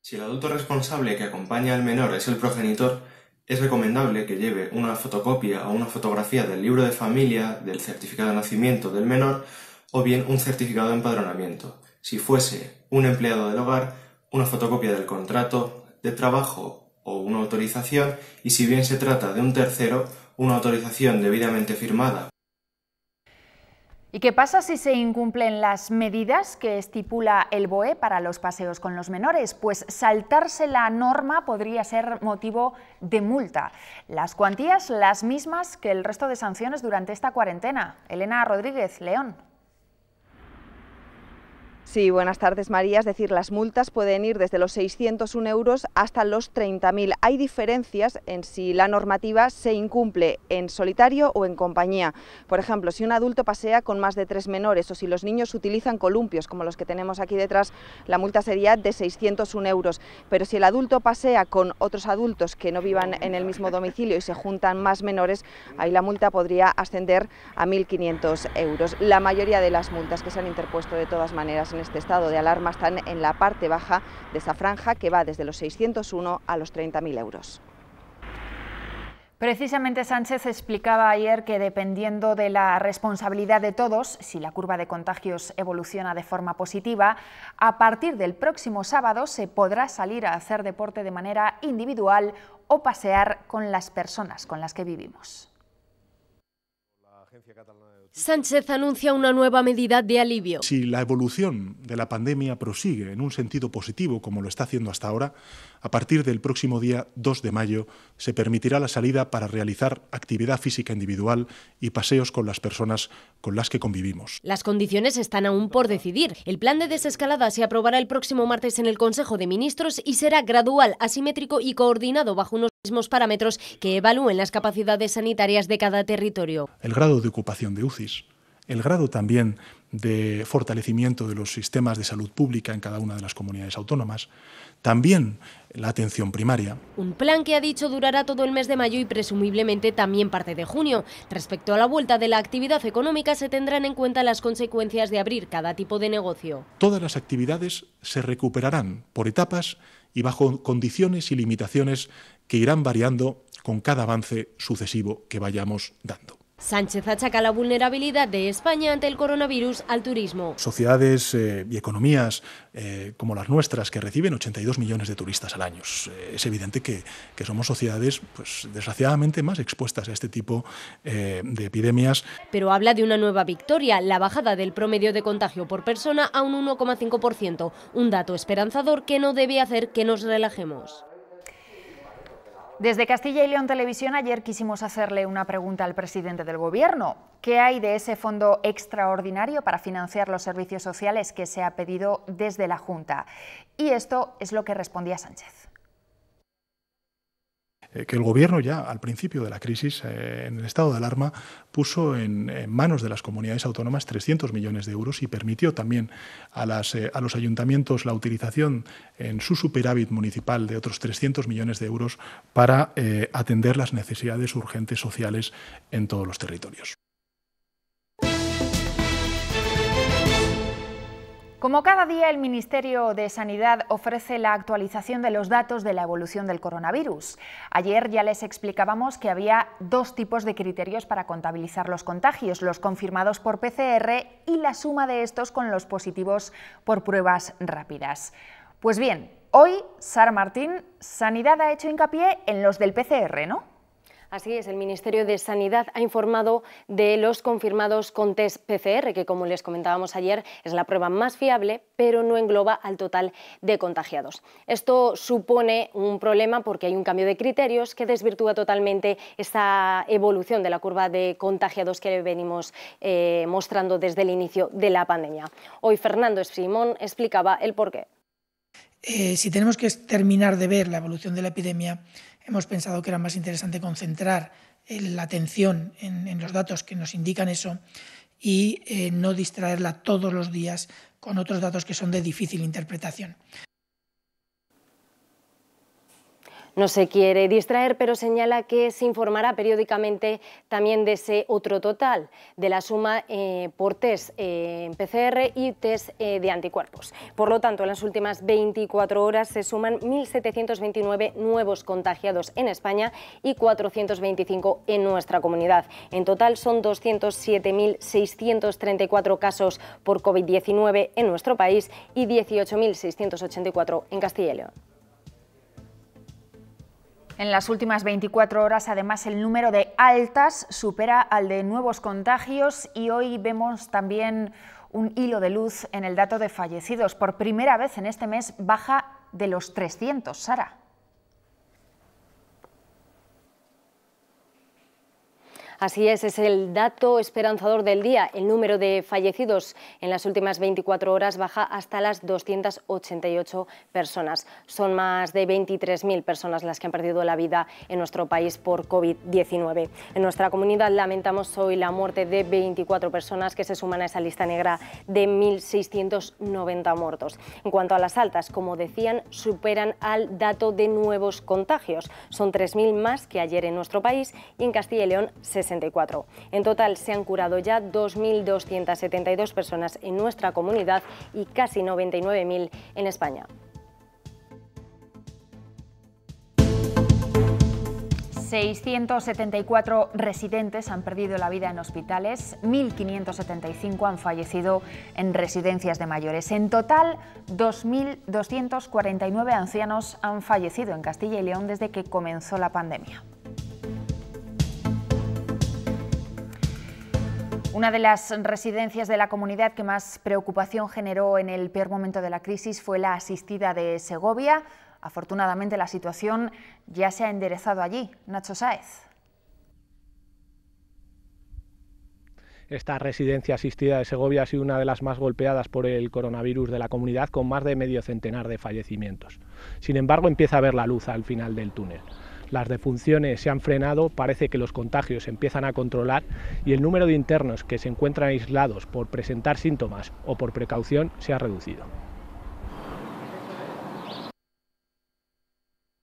Si el adulto responsable que acompaña al menor es el progenitor, es recomendable que lleve una fotocopia o una fotografía del libro de familia, del certificado de nacimiento del menor o bien un certificado de empadronamiento. Si fuese un empleado del hogar, una fotocopia del contrato de trabajo o una autorización y si bien se trata de un tercero, una autorización debidamente firmada. ¿Y qué pasa si se incumplen las medidas que estipula el BOE para los paseos con los menores? Pues saltarse la norma podría ser motivo de multa. Las cuantías las mismas que el resto de sanciones durante esta cuarentena. Elena Rodríguez, León. Sí, buenas tardes María. Es decir, las multas pueden ir desde los 601 euros hasta los 30.000. Hay diferencias en si la normativa se incumple en solitario o en compañía. Por ejemplo, si un adulto pasea con más de tres menores o si los niños utilizan columpios como los que tenemos aquí detrás, la multa sería de 601 euros. Pero si el adulto pasea con otros adultos que no vivan en el mismo domicilio y se juntan más menores, ahí la multa podría ascender a 1.500 euros. La mayoría de las multas que se han interpuesto de todas maneras en este estado de alarma están en la parte baja de esa franja que va desde los 601 a los 30.000 euros. Precisamente Sánchez explicaba ayer que dependiendo de la responsabilidad de todos, si la curva de contagios evoluciona de forma positiva, a partir del próximo sábado se podrá salir a hacer deporte de manera individual o pasear con las personas con las que vivimos. Sánchez anuncia una nueva medida de alivio. Si la evolución de la pandemia prosigue en un sentido positivo, como lo está haciendo hasta ahora, a partir del próximo día 2 de mayo se permitirá la salida para realizar actividad física individual y paseos con las personas con las que convivimos. Las condiciones están aún por decidir. El plan de desescalada se aprobará el próximo martes en el Consejo de Ministros y será gradual, asimétrico y coordinado bajo unos mismos parámetros que evalúen las capacidades sanitarias de cada territorio. El grado de ocupación de UCIs, el grado también de fortalecimiento de los sistemas de salud pública en cada una de las comunidades autónomas, también la atención primaria. Un plan que ha dicho durará todo el mes de mayo y presumiblemente también parte de junio. Respecto a la vuelta de la actividad económica se tendrán en cuenta las consecuencias de abrir cada tipo de negocio. Todas las actividades se recuperarán por etapas y bajo condiciones y limitaciones que irán variando con cada avance sucesivo que vayamos dando. Sánchez achaca la vulnerabilidad de España ante el coronavirus al turismo. Sociedades eh, y economías eh, como las nuestras, que reciben 82 millones de turistas al año, es eh, evidente que, somos sociedades, pues, desgraciadamente, más expuestas a este tipo de epidemias. Pero habla de una nueva victoria, la bajada del promedio de contagio por persona a un 1,5%, un dato esperanzador que no debe hacer que nos relajemos. Desde Castilla y León Televisión ayer quisimos hacerle una pregunta al presidente del Gobierno. ¿Qué hay de ese fondo extraordinario para financiar los servicios sociales que se ha pedido desde la Junta? Y esto es lo que respondía Sánchez. Eh, que el Gobierno ya al principio de la crisis, eh, en el estado de alarma, puso en, manos de las comunidades autónomas 300 millones de euros y permitió también a, eh, a los ayuntamientos la utilización en su superávit municipal de otros 300 millones de euros para atender las necesidades urgentes sociales en todos los territorios. Como cada día, el Ministerio de Sanidad ofrece la actualización de los datos de la evolución del coronavirus. Ayer ya les explicábamos que había dos tipos de criterios para contabilizar los contagios, los confirmados por PCR y la suma de estos con los positivos por pruebas rápidas. Pues bien, hoy, Sara Martín, Sanidad ha hecho hincapié en los del PCR, ¿no? Así es, el Ministerio de Sanidad ha informado de los confirmados con test PCR, que como les comentábamos ayer es la prueba más fiable, pero no engloba al total de contagiados. Esto supone un problema porque hay un cambio de criterios que desvirtúa totalmente esa evolución de la curva de contagiados que venimos eh, mostrando desde el inicio de la pandemia. Hoy Fernando Simón explicaba el porqué. Eh, si tenemos que terminar de ver la evolución de la epidemia, Hemos pensado que era más interesante concentrar eh, la atención en, los datos que nos indican eso y eh, no distraerla todos los días con otros datos que son de difícil interpretación. No se quiere distraer, pero señala que se informará periódicamente también de ese otro total, de la suma eh, por test eh, PCR y test eh, de anticuerpos. Por lo tanto, en las últimas 24 horas se suman 1.729 nuevos contagiados en España y 425 en nuestra comunidad. En total son 207.634 casos por COVID-19 en nuestro país y 18.684 en Castilla y León. En las últimas 24 horas, además, el número de altas supera al de nuevos contagios y hoy vemos también un hilo de luz en el dato de fallecidos. Por primera vez en este mes baja de los 300, Sara. Así es, es el dato esperanzador del día. El número de fallecidos en las últimas 24 horas baja hasta las 288 personas. Son más de 23.000 personas las que han perdido la vida en nuestro país por COVID-19. En nuestra comunidad lamentamos hoy la muerte de 24 personas que se suman a esa lista negra de 1.690 muertos. En cuanto a las altas, como decían, superan al dato de nuevos contagios. Son 3.000 más que ayer en nuestro país y en Castilla y León se en total se han curado ya 2.272 personas en nuestra comunidad y casi 99.000 en España. ...674 residentes han perdido la vida en hospitales... ...1.575 han fallecido en residencias de mayores... ...en total, 2.249 ancianos han fallecido en Castilla y León... ...desde que comenzó la pandemia. Una de las residencias de la comunidad que más preocupación generó en el peor momento de la crisis fue la asistida de Segovia. Afortunadamente la situación ya se ha enderezado allí. Nacho Sáez. Esta residencia asistida de Segovia ha sido una de las más golpeadas por el coronavirus de la comunidad, con más de medio centenar de fallecimientos. Sin embargo, empieza a ver la luz al final del túnel las defunciones se han frenado, parece que los contagios empiezan a controlar y el número de internos que se encuentran aislados por presentar síntomas o por precaución se ha reducido.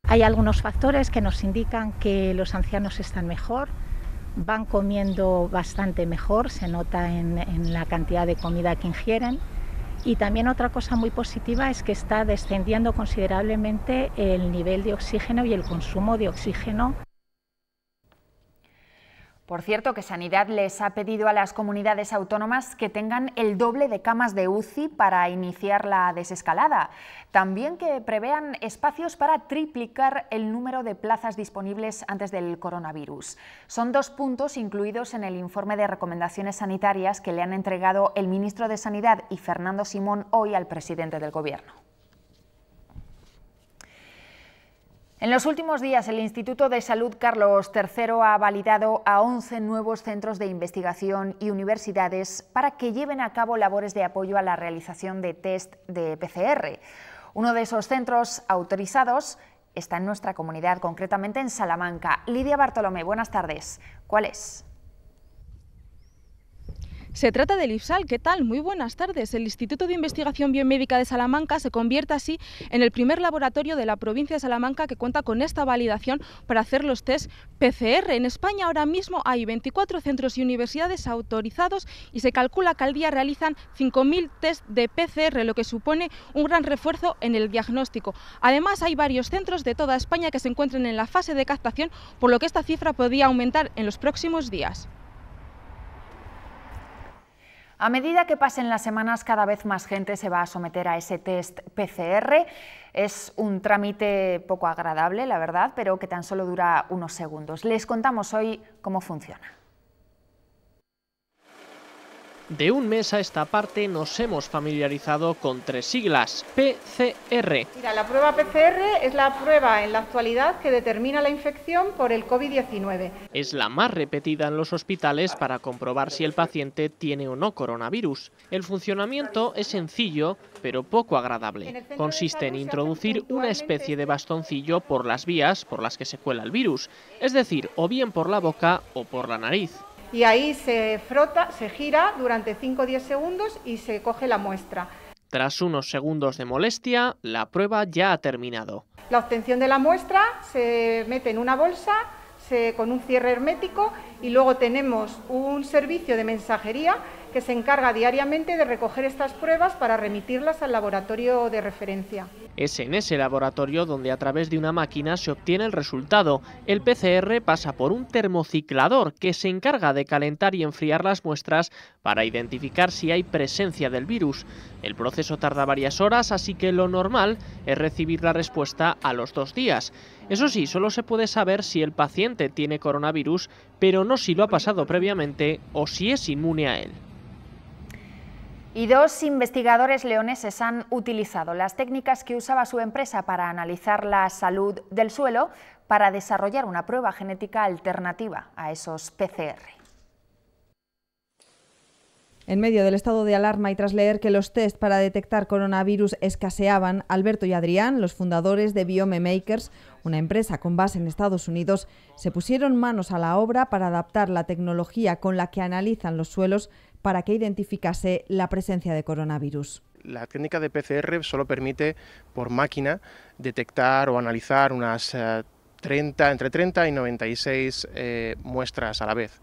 Hay algunos factores que nos indican que los ancianos están mejor, van comiendo bastante mejor, se nota en, en la cantidad de comida que ingieren. Y también otra cosa muy positiva es que está descendiendo considerablemente el nivel de oxígeno y el consumo de oxígeno. Por cierto, que Sanidad les ha pedido a las comunidades autónomas que tengan el doble de camas de UCI para iniciar la desescalada. También que prevean espacios para triplicar el número de plazas disponibles antes del coronavirus. Son dos puntos incluidos en el informe de recomendaciones sanitarias que le han entregado el ministro de Sanidad y Fernando Simón hoy al presidente del Gobierno. En los últimos días, el Instituto de Salud Carlos III ha validado a 11 nuevos centros de investigación y universidades para que lleven a cabo labores de apoyo a la realización de test de PCR. Uno de esos centros autorizados está en nuestra comunidad, concretamente en Salamanca. Lidia Bartolomé, buenas tardes. ¿Cuál es? Se trata del Ipsal. ¿Qué tal? Muy buenas tardes. El Instituto de Investigación Biomédica de Salamanca se convierte así en el primer laboratorio de la provincia de Salamanca que cuenta con esta validación para hacer los test PCR. En España ahora mismo hay 24 centros y universidades autorizados y se calcula que al día realizan 5.000 test de PCR, lo que supone un gran refuerzo en el diagnóstico. Además, hay varios centros de toda España que se encuentran en la fase de captación, por lo que esta cifra podría aumentar en los próximos días. A medida que pasen las semanas, cada vez más gente se va a someter a ese test PCR. Es un trámite poco agradable, la verdad, pero que tan solo dura unos segundos. Les contamos hoy cómo funciona. De un mes a esta parte nos hemos familiarizado con tres siglas, PCR. Mira, la prueba PCR es la prueba en la actualidad que determina la infección por el COVID-19. Es la más repetida en los hospitales para comprobar si el paciente tiene o no coronavirus. El funcionamiento es sencillo, pero poco agradable. Consiste en introducir una especie de bastoncillo por las vías por las que se cuela el virus, es decir, o bien por la boca o por la nariz y ahí se frota, se gira durante 5 o 10 segundos y se coge la muestra. Tras unos segundos de molestia, la prueba ya ha terminado. La obtención de la muestra se mete en una bolsa con un cierre hermético y luego tenemos un servicio de mensajería que se encarga diariamente de recoger estas pruebas para remitirlas al laboratorio de referencia. Es en ese laboratorio donde a través de una máquina se obtiene el resultado. El PCR pasa por un termociclador que se encarga de calentar y enfriar las muestras para identificar si hay presencia del virus. El proceso tarda varias horas, así que lo normal es recibir la respuesta a los dos días. Eso sí, solo se puede saber si el paciente tiene coronavirus, pero no si lo ha pasado previamente o si es inmune a él. Y dos investigadores leoneses han utilizado las técnicas que usaba su empresa para analizar la salud del suelo para desarrollar una prueba genética alternativa a esos PCR. En medio del estado de alarma y tras leer que los test para detectar coronavirus escaseaban, Alberto y Adrián, los fundadores de Biome Makers, una empresa con base en Estados Unidos, se pusieron manos a la obra para adaptar la tecnología con la que analizan los suelos para que identificase la presencia de coronavirus la técnica de PCR solo permite por máquina detectar o analizar unas 30, eh, entre 30 y 96 eh, muestras a la vez.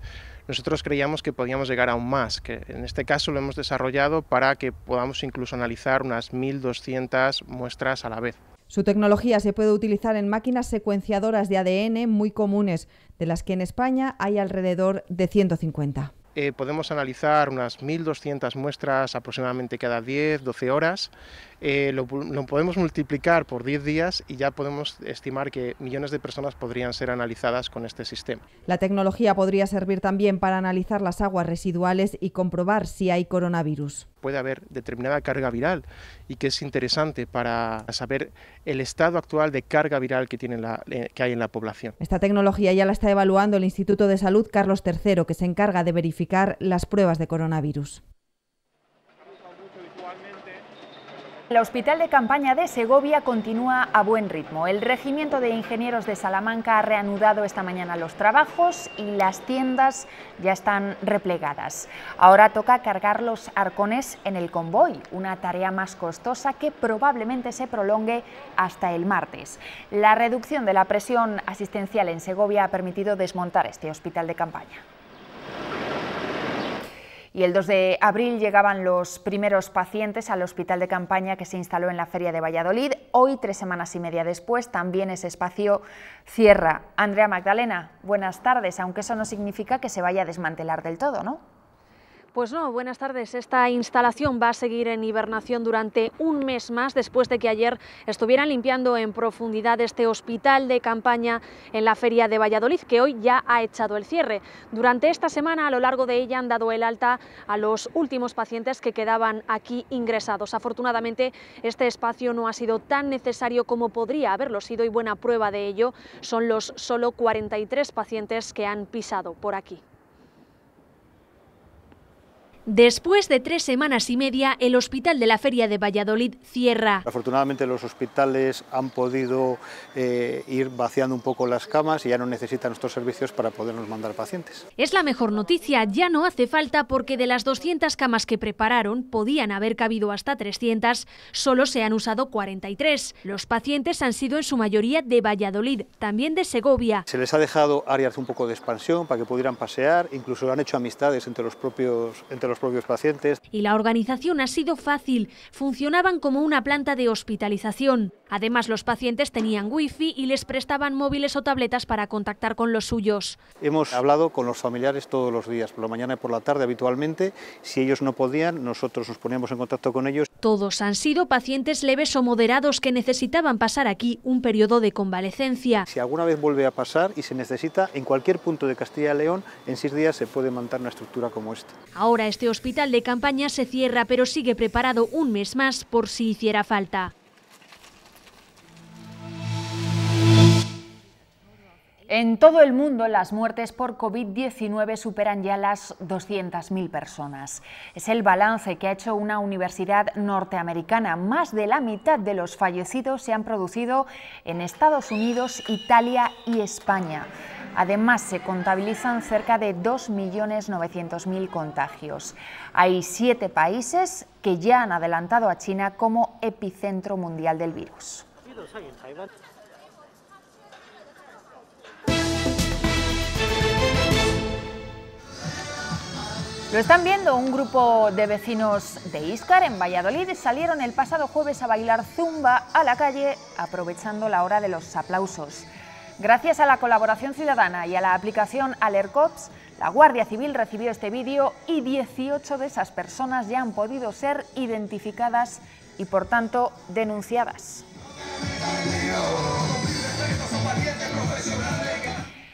Nosotros creíamos que podíamos llegar a un más, que en este caso lo hemos desarrollado para que podamos incluso analizar unas 1.200 muestras a la vez. Su tecnología se puede utilizar en máquinas secuenciadoras de ADN muy comunes, de las que en España hay alrededor de 150. Eh, podemos analizar unas 1.200 muestras aproximadamente cada 10-12 horas eh, lo, podemos multiplicar por 10 días y ya podemos estimar que millones de personas podrían ser analizadas con este sistema. La tecnología podría servir también para analizar las aguas residuales y comprobar si hay coronavirus. Puede haber determinada carga viral y que es interesante para saber el estado actual de carga viral que, tiene eh, que hay en la población. Esta tecnología ya la está evaluando el Instituto de Salud Carlos III, que se encarga de verificar las pruebas de coronavirus. El Hospital de Campaña de Segovia continúa a buen ritmo. El Regimiento de Ingenieros de Salamanca ha reanudado esta mañana los trabajos y las tiendas ya están replegadas. Ahora toca cargar los arcones en el convoy, una tarea más costosa que probablemente se prolongue hasta el martes. La reducción de la presión asistencial en Segovia ha permitido desmontar este hospital de campaña y el 2 de abril llegaban los primeros pacientes al hospital de campaña que se instaló en la Feria de Valladolid. Hoy, tres semanas y media después, también ese espacio cierra. Andrea Magdalena, buenas tardes, aunque eso no significa que se vaya a desmantelar del todo, ¿no? Pues no, buenas tardes. Esta instalación va a seguir en hibernación durante un mes más después de que ayer estuvieran limpiando en profundidad este hospital de campaña en la feria de Valladolid, que hoy ya ha echado el cierre. Durante esta semana, a lo largo de ella, han dado el alta a los últimos pacientes que quedaban aquí ingresados. Afortunadamente, este espacio no ha sido tan necesario como podría haberlo sido y buena prueba de ello son los solo 43 pacientes que han pisado por aquí. Después de tres semanas y media, el Hospital de la Feria de Valladolid cierra. Afortunadamente los hospitales han podido eh, ir vaciando un poco las camas y ya no necesitan estos servicios para podernos mandar pacientes. Es la mejor noticia, ya no hace falta porque de las 200 camas que prepararon, podían haber cabido hasta 300, solo se han usado 43. Los pacientes han sido en su mayoría de Valladolid, también de Segovia. Se les ha dejado áreas un poco de expansión para que pudieran pasear, incluso han hecho amistades entre los propios... Entre los propios pacientes. Y la organización ha sido fácil. Funcionaban como una planta de hospitalización. Además, los pacientes tenían wifi y les prestaban móviles o tabletas para contactar con los suyos. Hemos hablado con los familiares todos los días, por la mañana y por la tarde habitualmente. Si ellos no podían, nosotros nos poníamos en contacto con ellos. Todos han sido pacientes leves o moderados que necesitaban pasar aquí un periodo de convalecencia. Si alguna vez vuelve a pasar y se necesita, en cualquier punto de Castilla y León, en seis días se puede montar una estructura como esta. Ahora este hospital de campaña se cierra, pero sigue preparado un mes más por si hiciera falta. En todo el mundo, las muertes por COVID-19 superan ya las 200.000 personas. Es el balance que ha hecho una universidad norteamericana. Más de la mitad de los fallecidos se han producido en Estados Unidos, Italia y España. Además, se contabilizan cerca de 2.900.000 contagios. Hay siete países que ya han adelantado a China como epicentro mundial del virus. Lo están viendo, un grupo de vecinos de Iscar en Valladolid salieron el pasado jueves a bailar zumba a la calle aprovechando la hora de los aplausos. Gracias a la colaboración ciudadana y a la aplicación AlerCops, la Guardia Civil recibió este vídeo y 18 de esas personas ya han podido ser identificadas y por tanto denunciadas.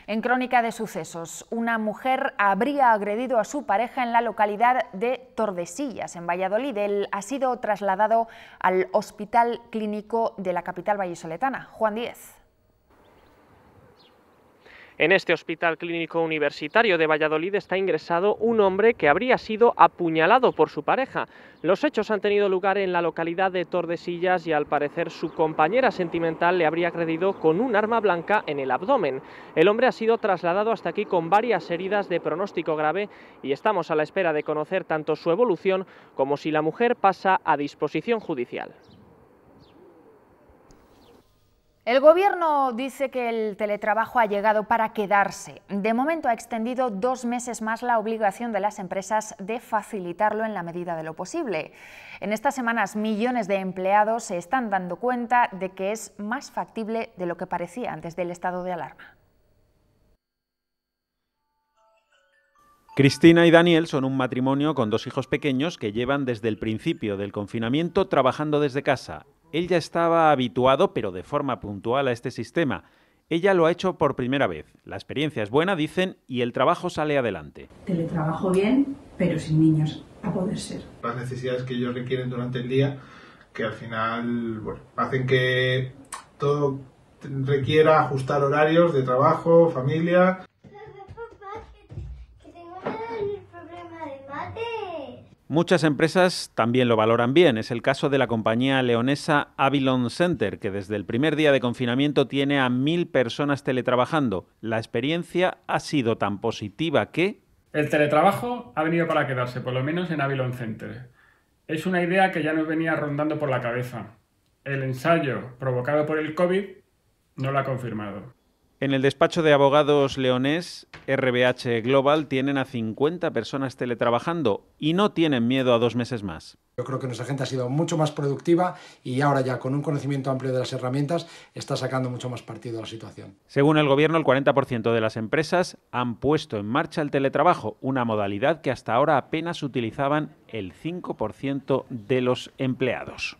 En Crónica de Sucesos, una mujer habría agredido a su pareja en la localidad de Tordesillas, en Valladolid. Él ha sido trasladado al Hospital Clínico de la capital vallisoletana. Juan Díez. En este hospital clínico universitario de Valladolid está ingresado un hombre que habría sido apuñalado por su pareja. Los hechos han tenido lugar en la localidad de Tordesillas y al parecer su compañera sentimental le habría agredido con un arma blanca en el abdomen. El hombre ha sido trasladado hasta aquí con varias heridas de pronóstico grave y estamos a la espera de conocer tanto su evolución como si la mujer pasa a disposición judicial. El gobierno dice que el teletrabajo ha llegado para quedarse. De momento ha extendido dos meses más la obligación de las empresas de facilitarlo en la medida de lo posible. En estas semanas millones de empleados se están dando cuenta de que es más factible de lo que parecía antes del estado de alarma. Cristina y Daniel son un matrimonio con dos hijos pequeños que llevan desde el principio del confinamiento trabajando desde casa él ya estaba habituado, pero de forma puntual, a este sistema. Ella lo ha hecho por primera vez. La experiencia es buena, dicen, y el trabajo sale adelante. Teletrabajo bien, pero sin niños, a poder ser. Las necesidades que ellos requieren durante el día, que al final, hacen que todo requiera ajustar horarios de trabajo, familia. Muchas empresas también lo valoran bien. Es el caso de la compañía leonesa Avilon Center, que desde el primer día de confinamiento tiene a mil personas teletrabajando. La experiencia ha sido tan positiva que... El teletrabajo ha venido para quedarse, por lo menos en Avilon Center. Es una idea que ya nos venía rondando por la cabeza. El ensayo provocado por el COVID no lo ha confirmado. En el despacho de abogados leonés RBH Global tienen a 50 personas teletrabajando y no tienen miedo a dos meses más. Yo creo que nuestra gente ha sido mucho más productiva y ahora ya con un conocimiento amplio de las herramientas está sacando mucho más partido a la situación. Según el gobierno, el 40% de las empresas han puesto en marcha el teletrabajo, una modalidad que hasta ahora apenas utilizaban el 5% de los empleados.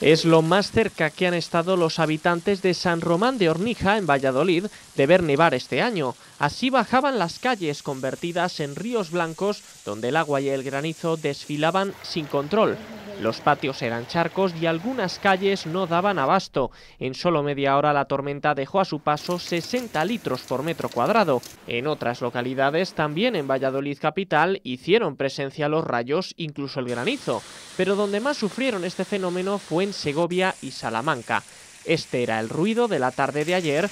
Es lo más cerca que han estado los habitantes de San Román de Hornija, en Valladolid, de ver nevar este año. Así bajaban las calles convertidas en ríos blancos donde el agua y el granizo desfilaban sin control. Los patios eran charcos y algunas calles no daban abasto. En solo media hora la tormenta dejó a su paso 60 litros por metro cuadrado. En otras localidades, también en Valladolid capital, hicieron presencia los rayos, incluso el granizo. Pero donde más sufrieron este fenómeno fue en Segovia y Salamanca. Este era el ruido de la tarde de ayer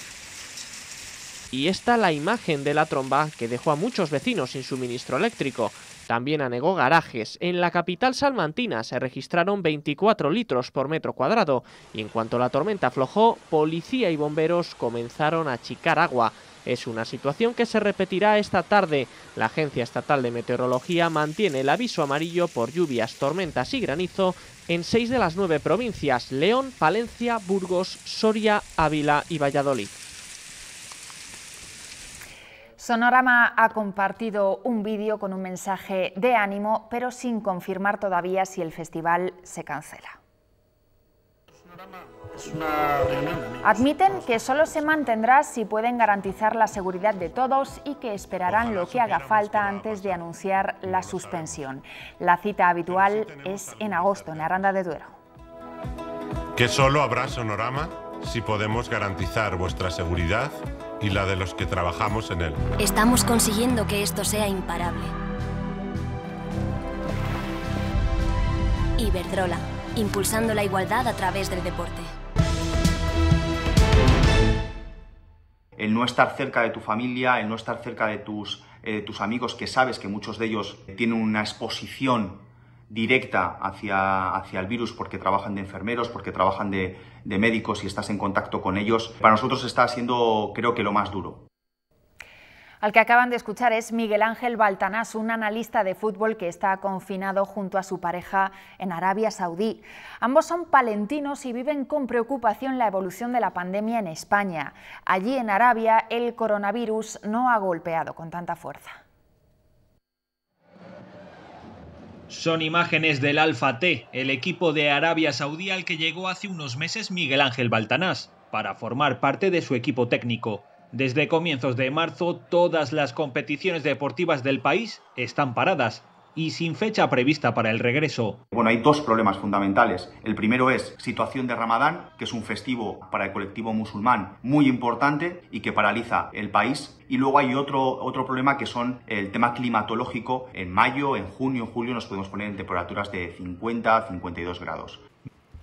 y esta la imagen de la tromba que dejó a muchos vecinos sin suministro eléctrico. También anegó garajes. En la capital salmantina se registraron 24 litros por metro cuadrado y en cuanto la tormenta aflojó, policía y bomberos comenzaron a achicar agua. Es una situación que se repetirá esta tarde. La Agencia Estatal de Meteorología mantiene el aviso amarillo por lluvias, tormentas y granizo en seis de las nueve provincias, León, Palencia, Burgos, Soria, Ávila y Valladolid. Sonorama ha compartido un vídeo con un mensaje de ánimo, pero sin confirmar todavía si el festival se cancela. Admiten que solo se mantendrá si pueden garantizar la seguridad de todos y que esperarán lo que haga falta antes de anunciar la suspensión. La cita habitual es en agosto, en Aranda de Duero. Que solo habrá sonorama si podemos garantizar vuestra seguridad y la de los que trabajamos en él. Estamos consiguiendo que esto sea imparable. Iberdrola impulsando la igualdad a través del deporte. El no estar cerca de tu familia, el no estar cerca de tus, eh, tus amigos, que sabes que muchos de ellos tienen una exposición directa hacia, hacia el virus porque trabajan de enfermeros, porque trabajan de, de médicos y estás en contacto con ellos, para nosotros está siendo creo que lo más duro. Al que acaban de escuchar es Miguel Ángel Baltanás, un analista de fútbol que está confinado junto a su pareja en Arabia Saudí. Ambos son palentinos y viven con preocupación la evolución de la pandemia en España. Allí en Arabia el coronavirus no ha golpeado con tanta fuerza. Son imágenes del Alfa T, el equipo de Arabia Saudí al que llegó hace unos meses Miguel Ángel Baltanás para formar parte de su equipo técnico. Desde comienzos de marzo, todas las competiciones deportivas del país están paradas y sin fecha prevista para el regreso. Bueno, hay dos problemas fundamentales. El primero es situación de Ramadán, que es un festivo para el colectivo musulmán muy importante y que paraliza el país. Y luego hay otro, otro problema que son el tema climatológico. En mayo, en junio, en julio nos podemos poner en temperaturas de 50 52 grados.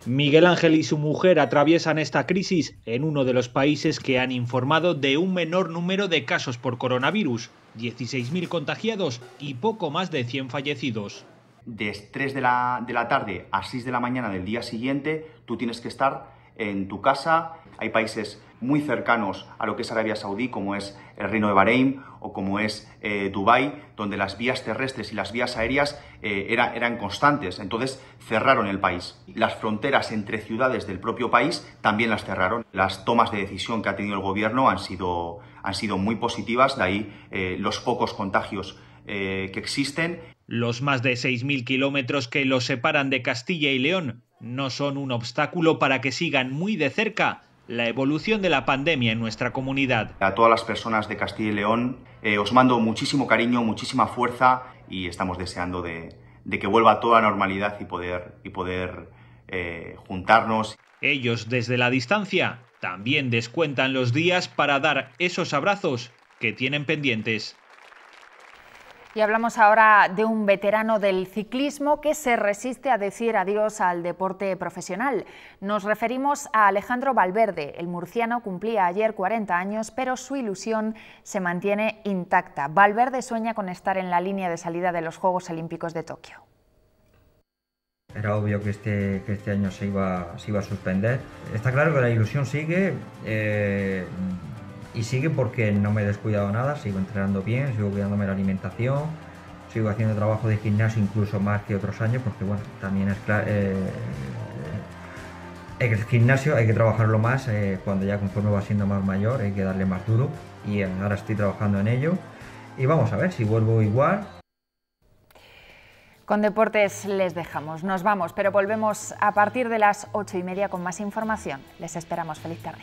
Miguel Ángel y su mujer atraviesan esta crisis en uno de los países que han informado de un menor número de casos por coronavirus, 16.000 contagiados y poco más de 100 fallecidos. De 3 de la, de la tarde a 6 de la mañana del día siguiente, tú tienes que estar en tu casa. Hay países muy cercanos a lo que es Arabia Saudí, como es el Reino de Bahrein o como es eh, Dubái, donde las vías terrestres y las vías aéreas eh, eran constantes. Entonces cerraron el país. Las fronteras entre ciudades del propio país también las cerraron. Las tomas de decisión que ha tenido el gobierno han sido, han sido muy positivas, de ahí eh, los pocos contagios que existen. Los más de 6.000 kilómetros que los separan de Castilla y León no son un obstáculo para que sigan muy de cerca la evolución de la pandemia en nuestra comunidad. A todas las personas de Castilla y León eh, os mando muchísimo cariño, muchísima fuerza y estamos deseando de, que vuelva toda toda normalidad y poder, eh, juntarnos. Ellos desde la distancia también descuentan los días para dar esos abrazos que tienen pendientes. Y hablamos ahora de un veterano del ciclismo que se resiste a decir adiós al deporte profesional. Nos referimos a Alejandro Valverde. El murciano cumplía ayer 40 años, pero su ilusión se mantiene intacta. Valverde sueña con estar en la línea de salida de los Juegos Olímpicos de Tokio. Era obvio que este, este año se iba, a suspender. Está claro que la ilusión sigue. Eh, y sigue porque no me he descuidado nada, sigo entrenando bien, sigo cuidándome la alimentación, sigo haciendo trabajo de gimnasio incluso más que otros años, porque bueno, también es claro, eh, el gimnasio hay que trabajarlo más eh, cuando ya conforme va siendo más mayor, hay que darle más duro y eh, ahora estoy trabajando en ello. Y vamos a ver si vuelvo igual, con deportes les dejamos, nos vamos, pero volvemos a partir de las ocho y media con más información. Les esperamos. Feliz tarde.